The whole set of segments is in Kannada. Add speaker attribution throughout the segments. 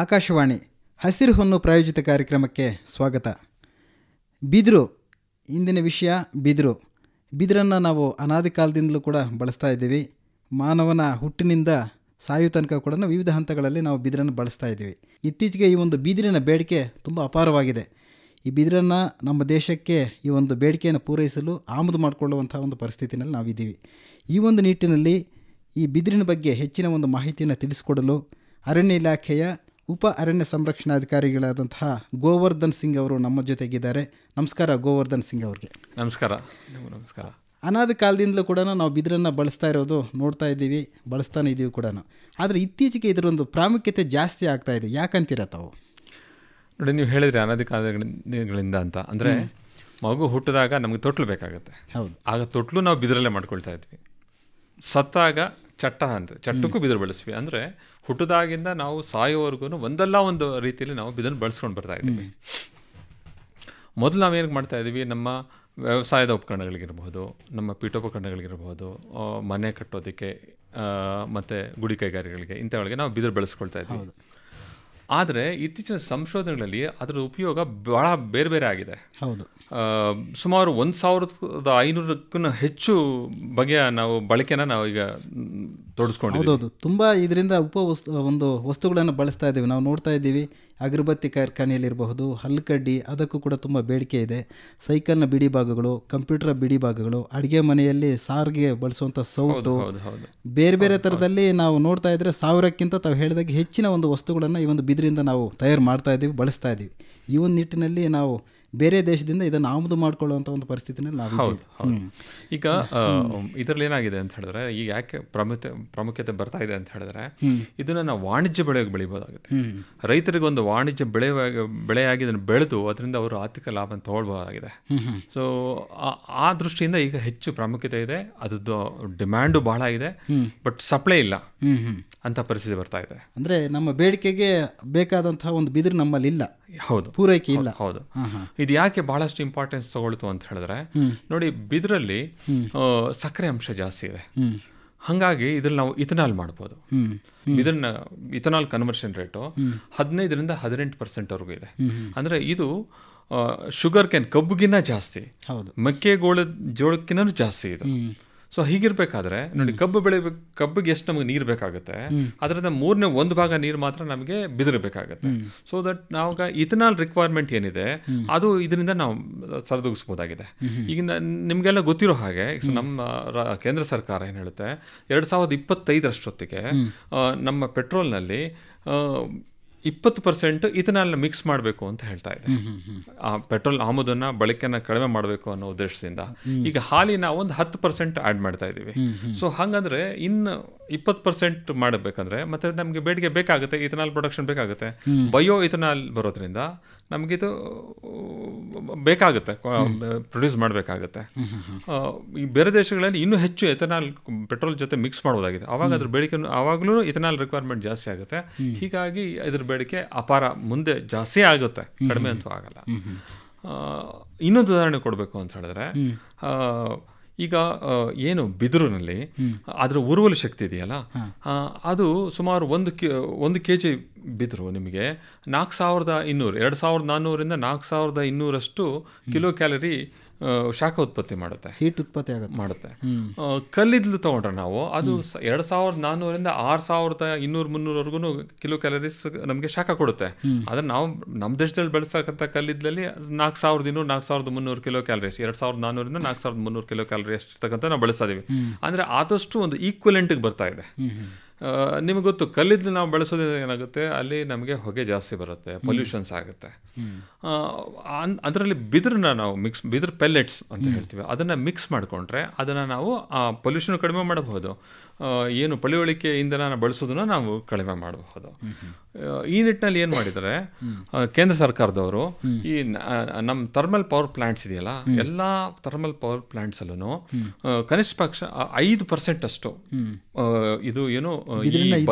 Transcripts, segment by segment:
Speaker 1: ಆಕಾಶವಾಣಿ ಹಸಿರು ಹೊನ್ನು ಪ್ರಾಯೋಜಿತ ಕಾರ್ಯಕ್ರಮಕ್ಕೆ ಸ್ವಾಗತ ಬಿದಿರು ಇಂದಿನ ವಿಷಯ ಬಿದಿರು ಬಿದಿರನ್ನು ನಾವು ಅನಾದಿ ಕಾಲದಿಂದಲೂ ಕೂಡ ಬಳಸ್ತಾ ಇದ್ದೀವಿ ಮಾನವನ ಹುಟ್ಟಿನಿಂದ ಸಾಯುವ ತನಕ ಕೂಡ ವಿವಿಧ ಹಂತಗಳಲ್ಲಿ ನಾವು ಬಿದಿರನ್ನು ಬಳಸ್ತಾ ಇದ್ದೀವಿ ಇತ್ತೀಚೆಗೆ ಈ ಒಂದು ಬಿದಿರಿನ ಬೇಡಿಕೆ ತುಂಬ ಅಪಾರವಾಗಿದೆ ಈ ಬಿದಿರನ್ನು ನಮ್ಮ ದೇಶಕ್ಕೆ ಈ ಒಂದು ಬೇಡಿಕೆಯನ್ನು ಪೂರೈಸಲು ಆಮದು ಮಾಡಿಕೊಳ್ಳುವಂಥ ಒಂದು ಪರಿಸ್ಥಿತಿನಲ್ಲಿ ಇದ್ದೀವಿ ಈ ಒಂದು ನಿಟ್ಟಿನಲ್ಲಿ ಈ ಬಿದಿರಿನ ಬಗ್ಗೆ ಹೆಚ್ಚಿನ ಒಂದು ಮಾಹಿತಿಯನ್ನು ತಿಳಿಸಿಕೊಡಲು ಅರಣ್ಯ ಇಲಾಖೆಯ ಉಪ ಅರಣ್ಯ ಸಂರಕ್ಷಣಾಧಿಕಾರಿಗಳಾದಂತಹ ಗೋವರ್ಧನ್ ಸಿಂಗ್ ಅವರು ನಮ್ಮ ಜೊತೆಗಿದ್ದಾರೆ ನಮಸ್ಕಾರ ಗೋವರ್ಧನ್ ಸಿಂಗ್ ಅವ್ರಿಗೆ
Speaker 2: ನಮಸ್ಕಾರ ನಮಸ್ಕಾರ
Speaker 1: ಅನಾದಿ ಕಾಲದಿಂದಲೂ ಕೂಡ ನಾವು ಬಿದಿರನ್ನು ಬಳಸ್ತಾ ಇರೋದು ನೋಡ್ತಾ ಇದ್ದೀವಿ ಬಳಸ್ತಾನೆ ಇದ್ದೀವಿ ಕೂಡ ಆದರೆ ಇತ್ತೀಚೆಗೆ ಇದರೊಂದು ಪ್ರಾಮುಖ್ಯತೆ ಜಾಸ್ತಿ ಆಗ್ತಾ ಇದೆ ಯಾಕಂತೀರ ತಾವು
Speaker 2: ನೋಡಿ ನೀವು ಹೇಳಿದ್ರಿ ಅನಾದಿ ಕಾಲಗಳಿಂದ ಅಂತ ಅಂದರೆ ಮಗು ಹುಟ್ಟಿದಾಗ ನಮಗೆ ತೊಟ್ಲು ಬೇಕಾಗುತ್ತೆ ಹೌದು ಆಗ ತೊಟ್ಲು ನಾವು ಬಿದಿರಲ್ಲೇ ಮಾಡ್ಕೊಳ್ತಾ ಇದ್ವಿ ಸತ್ತಾಗ ಚಟ್ಟ ಅಂತ ಚಟ್ಟಕ್ಕೂ ಬಿದಿರು ಬಳಸ್ವಿ ಅಂದರೆ ಹುಟ್ಟದಾಗಿಂದ ನಾವು ಸಾಯೋವರೆಗೂ ಒಂದಲ್ಲ ಒಂದು ರೀತಿಯಲ್ಲಿ ನಾವು ಬಿದಿರು ಬಳಸ್ಕೊಂಡು ಬರ್ತಾ ಇದ್ದೀವಿ ಮೊದಲು ನಾವೇನು ಮಾಡ್ತಾ ಇದ್ದೀವಿ ನಮ್ಮ ವ್ಯವಸಾಯದ ಉಪಕರಣಗಳಿಗಿರ್ಬೋದು ನಮ್ಮ ಪೀಠೋಪಕರಣಗಳಿಗಿರ್ಬೋದು ಮನೆ ಕಟ್ಟೋದಕ್ಕೆ ಮತ್ತು ಗುಡಿ ಕೈಗಾರಿಕೆಗಳಿಗೆ ಇಂಥವಳಿಗೆ ನಾವು ಬಿದಿರು ಬಳಸ್ಕೊಳ್ತಾ ಇದ್ದೀವಿ ಆದರೆ ಇತ್ತೀಚಿನ ಸಂಶೋಧನೆಗಳಲ್ಲಿ ಅದರ ಉಪಯೋಗ ಭಾಳ ಬೇರೆ ಬೇರೆ ಆಗಿದೆ ಹೌದು ಸುಮಾರು ಒಂದು ಸಾವಿರದ ಐನೂರಕ್ಕೂ ಹೆಚ್ಚು ಬಗೆಯ ನಾವು ಬಳಕೆನ ನಾವು ಈಗ
Speaker 1: ಹೌದೌದು ತುಂಬ ಇದರಿಂದ ಉಪ ವಸ್ತು ಒಂದು ವಸ್ತುಗಳನ್ನು ಬಳಸ್ತಾ ಇದ್ದೀವಿ ನಾವು ನೋಡ್ತಾ ಇದ್ದೀವಿ ಅಗರಬತ್ತಿ ಕಾರ್ಖಾನೆಯಲ್ಲಿರಬಹುದು ಹಲ್ಕಡ್ಡಿ ಅದಕ್ಕೂ ಕೂಡ ತುಂಬ ಬೇಡಿಕೆ ಇದೆ ಸೈಕಲ್ನ ಬಿಡಿ ಭಾಗಗಳು ಕಂಪ್ಯೂಟರ್ ಬಿಡಿ ಭಾಗಗಳು ಅಡುಗೆ ಮನೆಯಲ್ಲಿ ಸಾರಿಗೆ ಬಳಸುವಂಥ ಸೌಟು ಬೇರೆ ಬೇರೆ ಥರದಲ್ಲಿ ನಾವು ನೋಡ್ತಾ ಇದ್ದರೆ ಸಾವಿರಕ್ಕಿಂತ ತಾವು ಹೇಳಿದಾಗ ಹೆಚ್ಚಿನ ಒಂದು ವಸ್ತುಗಳನ್ನು ಈ ಒಂದು ಬಿದಿರಿಂದ ನಾವು ತಯಾರು ಮಾಡ್ತಾ ಇದ್ದೀವಿ ಬಳಸ್ತಾ ಇದ್ದೀವಿ ಈ ಒಂದು ನಿಟ್ಟಿನಲ್ಲಿ ನಾವು ಬೇರೆ ದೇಶದಿಂದ ಇದನ್ನು ಆಮದು ಮಾಡ್ಕೊಳ್ಳುವಂಥ ಒಂದು ಪರಿಸ್ಥಿತಿನಲ್ಲಿ ನಾವು
Speaker 2: ಈಗ ಇದರಲ್ಲಿ ಏನಾಗಿದೆ ಅಂತ ಹೇಳಿದ್ರೆ ಈಗ ಯಾಕೆ ಪ್ರಾಮುಖ್ಯ ಪ್ರಾಮುಖ್ಯತೆ ಬರ್ತಾ ಇದೆ ಅಂತ ಹೇಳಿದ್ರೆ ಇದನ್ನ ನಾವು ವಾಣಿಜ್ಯ ಬೆಳೆಗೆ ಬೆಳಿಬೋದಾಗುತ್ತೆ ರೈತರಿಗೆ ಒಂದು ವಾಣಿಜ್ಯ ಬೆಳೆ ಬೆಳೆಯಾಗಿ ಇದನ್ನು ಬೆಳೆದು ಅದರಿಂದ ಅವರು ಆರ್ಥಿಕ ಲಾಭ ತಗೊಳ್ಬಹುದಾಗಿದೆ ಸೊ ಆ ದೃಷ್ಟಿಯಿಂದ ಈಗ ಹೆಚ್ಚು ಪ್ರಾಮುಖ್ಯತೆ ಇದೆ ಅದರದ್ದು ಡಿಮ್ಯಾಂಡು ಬಹಳ ಇದೆ ಬಟ್ ಸಪ್ಲೈ ಇಲ್ಲ ಅಂತ ಪರಿಸ್ಥಿತಿ ಬರ್ತಾ ಇದೆ
Speaker 1: ಅಂದ್ರೆ ನಮ್ಮ ಬೇಡಿಕೆಗೆ ಬೇಕಾದಂತಹ ಒಂದು ಬಿದಿರು ನಮ್ಮಲ್ಲಿ ಇಲ್ಲ ಹೌದು ಪೂರೈಕೆ ಇಲ್ಲ
Speaker 2: ಹೌದು ಇದು ಯಾಕೆ ಬಹಳಷ್ಟು ಇಂಪಾರ್ಟೆನ್ಸ್ ತಗೊಳ್ತು ಅಂತ ಹೇಳಿದ್ರೆ ನೋಡಿ ಬಿದ್ರಲ್ಲಿ ಸಕ್ಕರೆ ಅಂಶ ಜಾಸ್ತಿ ಇದೆ ಹಾಗಾಗಿ ಇದ್ರಲ್ಲಿ ನಾವು ಇಥನಾಲ್ ಮಾಡ್ಬೋದು ಇದನ್ನ ಇಥನಾಲ್ ಕನ್ವರ್ಷನ್ ರೇಟು ಹದಿನೈದರಿಂದ ಹದಿನೆಂಟು ಪರ್ಸೆಂಟ್ವರೆಗೂ ಇದೆ ಅಂದ್ರೆ ಇದು ಶುಗರ್ ಕ್ಯಾನ್ ಕಬ್ಬಿಗಿನ ಜಾಸ್ತಿ ಹೌದು ಮೆಕ್ಕೆಗೋಳ ಜೋಳಕ್ಕಿಂತ ಜಾಸ್ತಿ ಇದು ಸೊ ಹೀಗಿರ್ಬೇಕಾದ್ರೆ ನೋಡಿ ಕಬ್ಬು ಬೆಳಿಬೇಕು ಕಬ್ಬಿಗೆ ಎಷ್ಟು ನಮಗೆ ನೀರು ಬೇಕಾಗುತ್ತೆ ಅದರಿಂದ ಮೂರನೇ ಒಂದು ಭಾಗ ನೀರು ಮಾತ್ರ ನಮಗೆ ಬಿದಿರಬೇಕಾಗುತ್ತೆ ಸೊ ದಟ್ ನಾವಾಗ ಇಥನಾಲ್ ರಿಕ್ವೈರ್ಮೆಂಟ್ ಏನಿದೆ ಅದು ಇದರಿಂದ ನಾವು ಸರಿದೂಗಿಸ್ಬೋದಾಗಿದೆ ಈಗ ನಿಮಗೆಲ್ಲ ಗೊತ್ತಿರೋ ಹಾಗೆ ನಮ್ಮ ಕೇಂದ್ರ ಸರ್ಕಾರ ಏನು ಹೇಳುತ್ತೆ ಎರಡು ಸಾವಿರದ ಇಪ್ಪತ್ತೈದರಷ್ಟೊತ್ತಿಗೆ ನಮ್ಮ ಪೆಟ್ರೋಲ್ನಲ್ಲಿ ಇಪ್ಪತ್ತು ಪರ್ಸೆಂಟ್ ಇದನ್ನೆಲ್ಲ ಮಿಕ್ಸ್ ಮಾಡಬೇಕು ಅಂತ ಹೇಳ್ತಾ ಇದೆ ಆ ಪೆಟ್ರೋಲ್ ಆಮದನ್ನ ಬಳಕೆನ ಕಡಿಮೆ ಮಾಡಬೇಕು ಅನ್ನೋ ಉದ್ದೇಶದಿಂದ ಈಗ ಹಾಲಿನ ಒಂದು ಹತ್ತು ಪರ್ಸೆಂಟ್ ಆಡ್ ಮಾಡ್ತಾ ಇದ್ದೀವಿ ಸೊ ಹಂಗಂದ್ರೆ ಇನ್ನು ಇಪ್ಪತ್ತು ಪರ್ಸೆಂಟ್ ಮಾಡಬೇಕಂದ್ರೆ ಮತ್ತೆ ನಮಗೆ ಬೇಡಿಕೆ ಬೇಕಾಗುತ್ತೆ ಇಥನಾಲ್ ಪ್ರೊಡಕ್ಷನ್ ಬೇಕಾಗುತ್ತೆ ಬಯೋ ಇಥನಾಲ್ ಬರೋದ್ರಿಂದ ನಮಗಿದು ಬೇಕಾಗುತ್ತೆ ಪ್ರೊಡ್ಯೂಸ್ ಮಾಡಬೇಕಾಗುತ್ತೆ ಈ ಬೇರೆ ದೇಶಗಳಲ್ಲಿ ಇನ್ನೂ ಹೆಚ್ಚು ಇಥನಾಲ್ ಪೆಟ್ರೋಲ್ ಜೊತೆ ಮಿಕ್ಸ್ ಮಾಡೋದಾಗಿದೆ ಆವಾಗ ಅದ್ರ ಬೇಡಿಕೆ ಆವಾಗಲೂ ಇಥನಾಲ್ ರಿಕ್ವೈರ್ಮೆಂಟ್ ಜಾಸ್ತಿ ಆಗುತ್ತೆ ಹೀಗಾಗಿ ಇದ್ರ ಬೇಡಿಕೆ ಅಪಾರ ಮುಂದೆ ಜಾಸ್ತಿ ಆಗುತ್ತೆ ಕಡಿಮೆ ಅಂತೂ ಆಗಲ್ಲ ಇನ್ನೊಂದು ಉದಾಹರಣೆ ಕೊಡಬೇಕು ಅಂತ ಹೇಳಿದ್ರೆ ಈಗ ಏನು ಬಿದಿರಿನಲ್ಲಿ ಅದರ ಉರುವಲು ಶಕ್ತಿ ಇದೆಯಲ್ಲ ಅದು ಸುಮಾರು ಒಂದು ಕೆ ಒಂದು ಕೆ ಜಿ ಬಿದಿರು ನಿಮಗೆ ನಾಲ್ಕು ಸಾವಿರದ ಇನ್ನೂರು ಎರಡು ಸಾವಿರದ ನಾನ್ನೂರಿಂದ ನಾಲ್ಕು ಸಾವಿರದ ಇನ್ನೂರಷ್ಟು ಕಿಲೋ ಕ್ಯಾಲರಿ ಶಾಖ ಉತ್ಪತ್ತಿ ಮಾಡುತ್ತೆ
Speaker 1: ಹೀಟ್ ಉತ್ಪತ್ತಿ ಆಗುತ್ತೆ ಮಾಡುತ್ತೆ
Speaker 2: ಕಲ್ಲಿದ್ದಲು ತಗೊಂಡ್ರೆ ನಾವು ಅದು ಎರಡ್ ಸಾವಿರದ ನಾನ್ನೂರಿಂದ ಆರು ಸಾವಿರದ ಇನ್ನೂರು ಮುನ್ನೂರವರೆಗೂ ಕಿಲೋ ಕ್ಯಾಲರೀಸ್ ನಮ್ಗೆ ಶಾಖ ಕೊಡುತ್ತೆ ಆದ್ರೆ ನಾವು ನಮ್ಮ ದೇಶದಲ್ಲಿ ಬೆಳೆಸಕ್ಕಂತ ಕಲ್ಲಿದ್ದಲ್ಲಿ ನಾಲ್ಕು ಸಾವಿರದ ಇನ್ನೂರು ನಾಲ್ಕು ಸಾವಿರದ ಮುನ್ನೂರು ಕಿಲೋ ಕ್ಯಾಲರೀಸ್ ಎರಡು ಸಾವಿರದ ನಾನ್ನೂರಿಂದ ನಾಲ್ಕು ಸಾವಿರದ ಮುನ್ನೂರು ಕಿಲೋ ಕ್ಯಾಲರಿ ಅಷ್ಟು ನಾವು ಬಳಸ್ತಾ ಇದ್ದೀವಿ ಅಂದರೆ ಆದಷ್ಟು ಒಂದು ಈಕ್ವಲೆಂಟಿಗೆ ಬರ್ತಾ ಇದೆ ನಿಮ್ಗೆ ಗೊತ್ತು ಕಲ್ಲಿದ್ದು ನಾವು ಬೆಳೆಸೋದ್ರಿಂದ ಏನಾಗುತ್ತೆ ಅಲ್ಲಿ ನಮಗೆ ಹೊಗೆ ಜಾಸ್ತಿ ಬರುತ್ತೆ ಪೊಲ್ಯೂಷನ್ಸ್ ಆಗುತ್ತೆ ಅದರಲ್ಲಿ ಬಿದಿರನ್ನ ನಾವು ಮಿಕ್ಸ್ ಬಿದಿರು ಪೆಲ್ಲೆಟ್ಸ್ ಅಂತ ಹೇಳ್ತೀವಿ ಅದನ್ನು ಮಿಕ್ಸ್ ಮಾಡಿಕೊಂಡ್ರೆ ಅದನ್ನು ನಾವು ಪೊಲ್ಯೂಷನ್ ಕಡಿಮೆ ಮಾಡಬಹುದು ಏನು ಪಳಿವಳಿಕೆ ಇಂಧನ ಬಳಸೋದನ್ನ ನಾವು ಕಡಿಮೆ ಮಾಡಬಹುದು ಈ ನಿಟ್ಟಿನಲ್ಲಿ ಏನು ಮಾಡಿದರೆ ಕೇಂದ್ರ ಸರ್ಕಾರದವರು ಈ ನಮ್ಮ ಥರ್ಮಲ್ ಪವರ್ ಪ್ಲಾಂಟ್ಸ್ ಇದೆಯಲ್ಲ ಎಲ್ಲ ಥರ್ಮಲ್ ಪವರ್ ಪ್ಲಾಂಟ್ಸಲ್ಲೂ ಕನಿಷ್ಠ ಪಕ್ಷ ಐದು ಪರ್ಸೆಂಟ್ ಅಷ್ಟು ಇದು ಏನು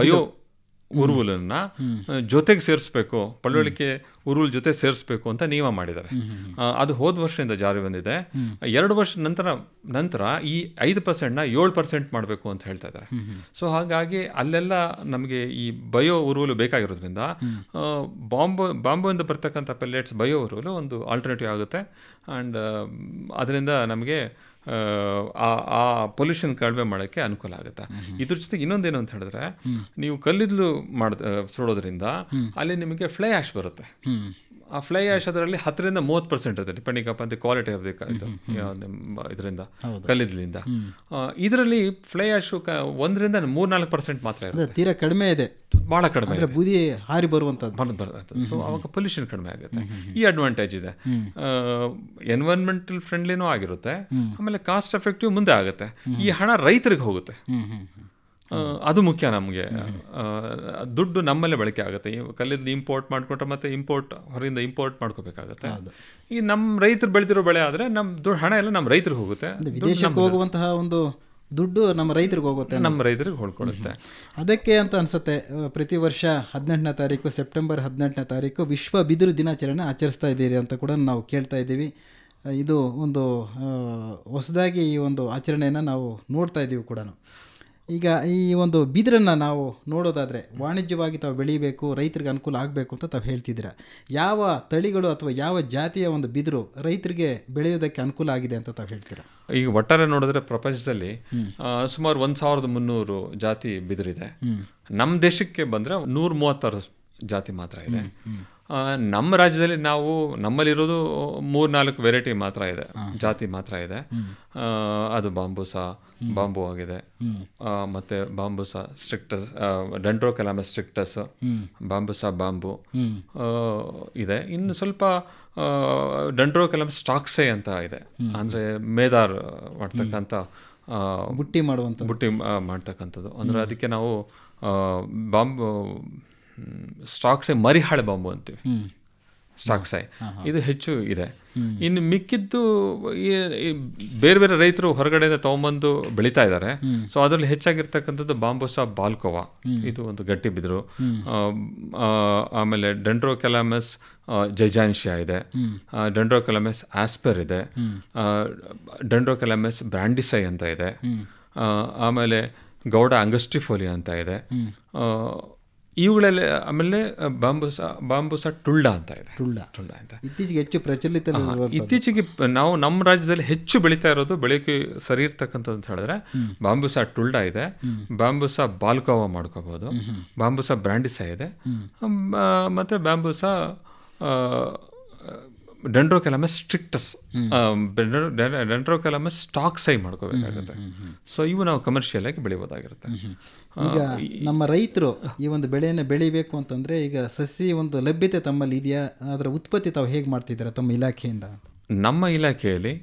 Speaker 2: ಬಯೋ ಉರುವಲನ್ನು ಜೊತೆಗೆ ಸೇರಿಸ್ಬೇಕು ಪಳವಳಿಕೆ ಉರುಲ್ ಜೊತೆ ಸೇರಿಸ್ಬೇಕು ಅಂತ ನಿಯಮ ಮಾಡಿದ್ದಾರೆ ಅದು ಹೋದ ವರ್ಷದಿಂದ ಜಾರಿ ಬಂದಿದೆ ಎರಡು ವರ್ಷ ನಂತರ ನಂತರ ಈ ಐದು ಪರ್ಸೆಂಟ್ನ ಏಳು ಪರ್ಸೆಂಟ್ ಮಾಡಬೇಕು ಅಂತ ಹೇಳ್ತಾ ಇದ್ದಾರೆ ಸೊ ಹಾಗಾಗಿ ಅಲ್ಲೆಲ್ಲ ನಮಗೆ ಈ ಬಯೋ ಉರುವಲು ಬೇಕಾಗಿರೋದ್ರಿಂದ ಬಾಂಬೋ ಇಂದ ಬರ್ತಕ್ಕಂಥ ಪೆಲ್ಲೆಟ್ಸ್ ಬಯೋ ಉರುವಲು ಒಂದು ಆಲ್ಟರ್ನೇಟಿವ್ ಆಗುತ್ತೆ ಆ್ಯಂಡ್ ಅದರಿಂದ ನಮಗೆ ಆ ಪೊಲ್ಯೂಷನ್ ಕಡಿಮೆ ಮಾಡೋಕ್ಕೆ ಅನುಕೂಲ ಆಗುತ್ತೆ ಇದ್ರ ಜೊತೆಗೆ ಇನ್ನೊಂದೇನು ಅಂತ ಹೇಳಿದ್ರೆ ನೀವು ಕಲ್ಲಿದ್ದಲು ಮಾಡ್ ಸುಡೋದ್ರಿಂದ ಅಲ್ಲಿ ನಿಮಗೆ ಫ್ಲೈ ಆಶ್ ಬರುತ್ತೆ ಆ ಫ್ಲೈ ಆಶ್ ಅದರಲ್ಲಿ ಹತ್ತರಿಂದ ಮೂವತ್ತು ಪರ್ಸೆಂಟ್ ಇರುತ್ತೆ ಡಿಪೆಂಡಿಂಗ್ ಅಪ್ ಅಂತ ಕ್ವಾಲಿಟಿ ಆಫ್ ದಿ ಇದರಿಂದ ಕಲ್ಲಿದ್ಲಿಂದ ಇದರಲ್ಲಿ ಫ್ಲೈ ಆಶ್ ಒಂದರಿಂದ ಮೂರ್ನಾಲ್ಕು ಪರ್ಸೆಂಟ್ ಮಾತ್ರ ಇರುತ್ತೆ
Speaker 1: ತೀರಾ ಕಡಿಮೆ ಇದೆ ಭಾಳ ಕಡಿಮೆ ಬೂದಿ ಹಾರಿ ಬರುವಂಥದ್ದು ಬಂದು ಬರ್ತದೆ ಸೊ ಅವಾಗ ಪೊಲ್ಯೂಷನ್ ಕಡಿಮೆ ಆಗುತ್ತೆ
Speaker 2: ಈ ಅಡ್ವಾಂಟೇಜ್ ಇದೆ ಎನ್ವೈರ್ಮೆಂಟಲ್ ಫ್ರೆಂಡ್ಲಿನೂ ಆಗಿರುತ್ತೆ ಆಮೇಲೆ ಕಾಸ್ಟ್ ಎಫೆಕ್ಟಿವ್ ಮುಂದೆ ಆಗುತ್ತೆ ಈ ಹಣ ರೈತರಿಗೆ ಹೋಗುತ್ತೆ ಅದು ಮುಖ್ಯ ನಮಗೆ ದುಡ್ಡು ನಮ್ಮಲ್ಲೇ ಬಳಕೆ ಆಗುತ್ತೆ ಕಲ್ಲಿಂದ ಇಂಪೋರ್ಟ್ ಮಾಡಿಕೊಂಡ್ರೆ ಮತ್ತೆ ಇಂಪೋರ್ಟ್ ಹೊರಗಿಂದ ಇಂಪೋರ್ಟ್ ಮಾಡ್ಕೋಬೇಕಾಗತ್ತೆ ಈ ನಮ್ಮ ರೈತರು ಬೆಳೆದಿರೋ ಬೆಳೆ ಆದರೆ ನಮ್ಮ ದುಡ್ಡು ಹಣ ಎಲ್ಲ ನಮ್ಮ ರೈತರಿಗೆ ಹೋಗುತ್ತೆ ವಿದೇಶಕ್ಕೆ
Speaker 1: ಹೋಗುವಂತಹ ಒಂದು ದುಡ್ಡು ನಮ್ಮ ರೈತರಿಗೆ ಹೋಗುತ್ತೆ ನಮ್ಮ ರೈತರಿಗೆ ಹೊಳ್ಕೊಳುತ್ತೆ ಅದಕ್ಕೆ ಅಂತ ಅನಿಸುತ್ತೆ ಪ್ರತಿ ವರ್ಷ ಹದಿನೆಂಟನೇ ತಾರೀಕು ಸೆಪ್ಟೆಂಬರ್ ಹದಿನೆಂಟನೇ ತಾರೀಕು ವಿಶ್ವ ಬಿದಿರು ದಿನಾಚರಣೆ ಆಚರಿಸ್ತಾ ಇದ್ದೀರಿ ಅಂತ ಕೂಡ ನಾವು ಕೇಳ್ತಾ ಇದ್ದೀವಿ ಇದು ಒಂದು ಹೊಸದಾಗಿ ಈ ಒಂದು ಆಚರಣೆಯನ್ನು ನಾವು ನೋಡ್ತಾ ಇದ್ದೀವಿ ಕೂಡ ಈಗ ಈ ಒಂದು ಬಿದಿರನ್ನು ನಾವು ನೋಡೋದಾದ್ರೆ ವಾಣಿಜ್ಯವಾಗಿ ತಾವು ಬೆಳೀಬೇಕು ರೈತರಿಗೆ ಅನುಕೂಲ ಆಗಬೇಕು ಅಂತ ತಾವು ಹೇಳ್ತಿದ್ದೀರ ಯಾವ ತಳಿಗಳು ಅಥವಾ ಯಾವ ಜಾತಿಯ ಒಂದು ಬಿದಿರು ರೈತರಿಗೆ ಬೆಳೆಯೋದಕ್ಕೆ ಅನುಕೂಲ ಆಗಿದೆ ಅಂತ ತಾವು ಹೇಳ್ತೀರಾ
Speaker 2: ಈಗ ಒಟ್ಟಾರೆ ನೋಡಿದ್ರೆ ಪ್ರಪಂಚದಲ್ಲಿ ಸುಮಾರು ಒಂದು ಸಾವಿರದ ಮುನ್ನೂರು ಜಾತಿ ಬಿದಿರಿದೆ ನಮ್ಮ ದೇಶಕ್ಕೆ ಬಂದರೆ ನೂರ ಮೂವತ್ತಾರು ಜಾತಿ ಮಾತ್ರ ಇದೆ ನಮ್ಮ ರಾಜ್ಯದಲ್ಲಿ ನಾವು ನಮ್ಮಲ್ಲಿರೋದು ಮೂರ್ನಾಲ್ಕು ನಾಲ್ಕು ವೆರೈಟಿ ಮಾತ್ರ ಇದೆ ಜಾತಿ ಮಾತ್ರ ಇದೆ ಅದು ಬಾಂಬೂಸ ಬಾಂಬು ಆಗಿದೆ ಮತ್ತೆ ಬಾಂಬೂಸ ಸ್ಟ್ರಿಕ್ಟಸ್ ಡೆಂಡ್ರೋ ಕೆಲಾಮ ಸ್ಟ್ರಿಕ್ಟಸ್ ಬಾಂಬೂಸ ಬಾಂಬು ಇದೆ ಇನ್ನು ಸ್ವಲ್ಪ ಡೆಂಡ್ರೋ ಕೆಲಾಮ ಸ್ಟಾಕ್ಸೆ ಅಂತ ಇದೆ ಅಂದ್ರೆ ಮೇದಾರ್ ಮಾಡ್ತಕ್ಕಂಥ ಬುಟ್ಟಿ ಮಾಡುವಂಥ ಬುಟ್ಟಿ ಮಾಡ್ತಕ್ಕಂಥದ್ದು ಅಂದ್ರೆ ಅದಕ್ಕೆ ನಾವು ಬಾಂಬು ಸ್ಟಾಕ್ಸೈ ಮರಿಹಾಳೆ ಬಾಂಬು ಅಂತೀವಿ ಸ್ಟಾಕ್ಸೈ ಇದು ಹೆಚ್ಚು ಇದೆ ಇನ್ನು ಮಿಕ್ಕಿದ್ದು ಬೇರೆ ಬೇರೆ ರೈತರು ಹೊರಗಡೆಯಿಂದ ತಗೊಂಬಂದು ಬೆಳೀತಾ ಇದ್ದಾರೆ ಸೊ ಅದರಲ್ಲಿ ಹೆಚ್ಚಾಗಿರ್ತಕ್ಕಂಥದ್ದು ಬಾಂಬೋಸಾ ಬಾಲ್ಕೋವಾ ಇದು ಒಂದು ಗಟ್ಟಿ ಬಿದ್ರು ಆಮೇಲೆ ಡೆಂಡ್ರೋಕೆಲಾಮಸ್ ಜೈಜಾನ್ಶಿಯಾ ಇದೆ ಡೆಂಡ್ರೋಕೆಲಾಮಸ್ ಆಸ್ಪರ್ ಇದೆ ಡೆಂಡ್ರೋಕೆಲಾಮಸ್ ಬ್ರಾಂಡಿಸೈ ಅಂತ ಇದೆ ಆಮೇಲೆ ಗೌಡ ಅಂಗಸ್ಟಿಫೋಲಿಯಾ ಅಂತ ಇದೆ ಇವುಗಳಲ್ಲಿ ಆಮೇಲೆ ಬಾಂಬುಸ ಬಾಂಬುಸ ಟುಳ್ಳ ಅಂತ ಇದೆ ಟುಳ್ಳ ಟುಳ್ಳ ಅಂತ
Speaker 1: ಇತ್ತೀಚೆಗೆ ಹೆಚ್ಚು ಪ್ರಚಲಿತ ಇತ್ತೀಚೆಗೆ
Speaker 2: ನಾವು ನಮ್ಮ ರಾಜ್ಯದಲ್ಲಿ ಹೆಚ್ಚು ಬೆಳೀತಾ ಇರೋದು ಬೆಳಕು ಸರಿ ಇರ್ತಕ್ಕಂಥದ್ದು ಅಂತ ಹೇಳಿದ್ರೆ ಬಾಂಬುಸ ಟುಳ್ಳ ಇದೆ ಬಾಂಬುಸ ಬಾಲ್ಕೋವಾ ಮಾಡ್ಕೋಬಹುದು ಬಾಂಬುಸ ಬ್ರ್ಯಾಂಡಿಸ ಇದೆ ಮತ್ತೆ ಬಾಂಬುಸ
Speaker 1: ಡೆಂಡ್ರೋಕೆಲಮಸ್ ಸ್ಟ್ರಿಕ್ಟಸ್
Speaker 2: ಡೆಂಡ್ರೋಕೆಲಮಸ್ ಸ್ಟಾಕ್ ಸೈ ಮಾಡ್ಕೋಬೇಕಾಗುತ್ತೆ ಸೊ ಇವು ನಾವು ಕಮರ್ಷಿಯಲ್ ಆಗಿ ಬೆಳಿಬೋದಾಗಿರುತ್ತೆ ಈಗ
Speaker 1: ನಮ್ಮ ರೈತರು ಈ ಒಂದು ಬೆಳೆಯನ್ನು ಬೆಳಿಬೇಕು ಅಂತಂದ್ರೆ ಈಗ ಸಸಿ ಒಂದು ಲಭ್ಯತೆ ತಮ್ಮಲ್ಲಿ ಇದೆಯಾ ಅದರ ಉತ್ಪತ್ತಿ ತಾವು ಹೇಗೆ ಮಾಡ್ತಿದ್ದೀರಾ ತಮ್ಮ ಇಲಾಖೆಯಿಂದ
Speaker 2: ನಮ್ಮ ಇಲಾಖೆಯಲ್ಲಿ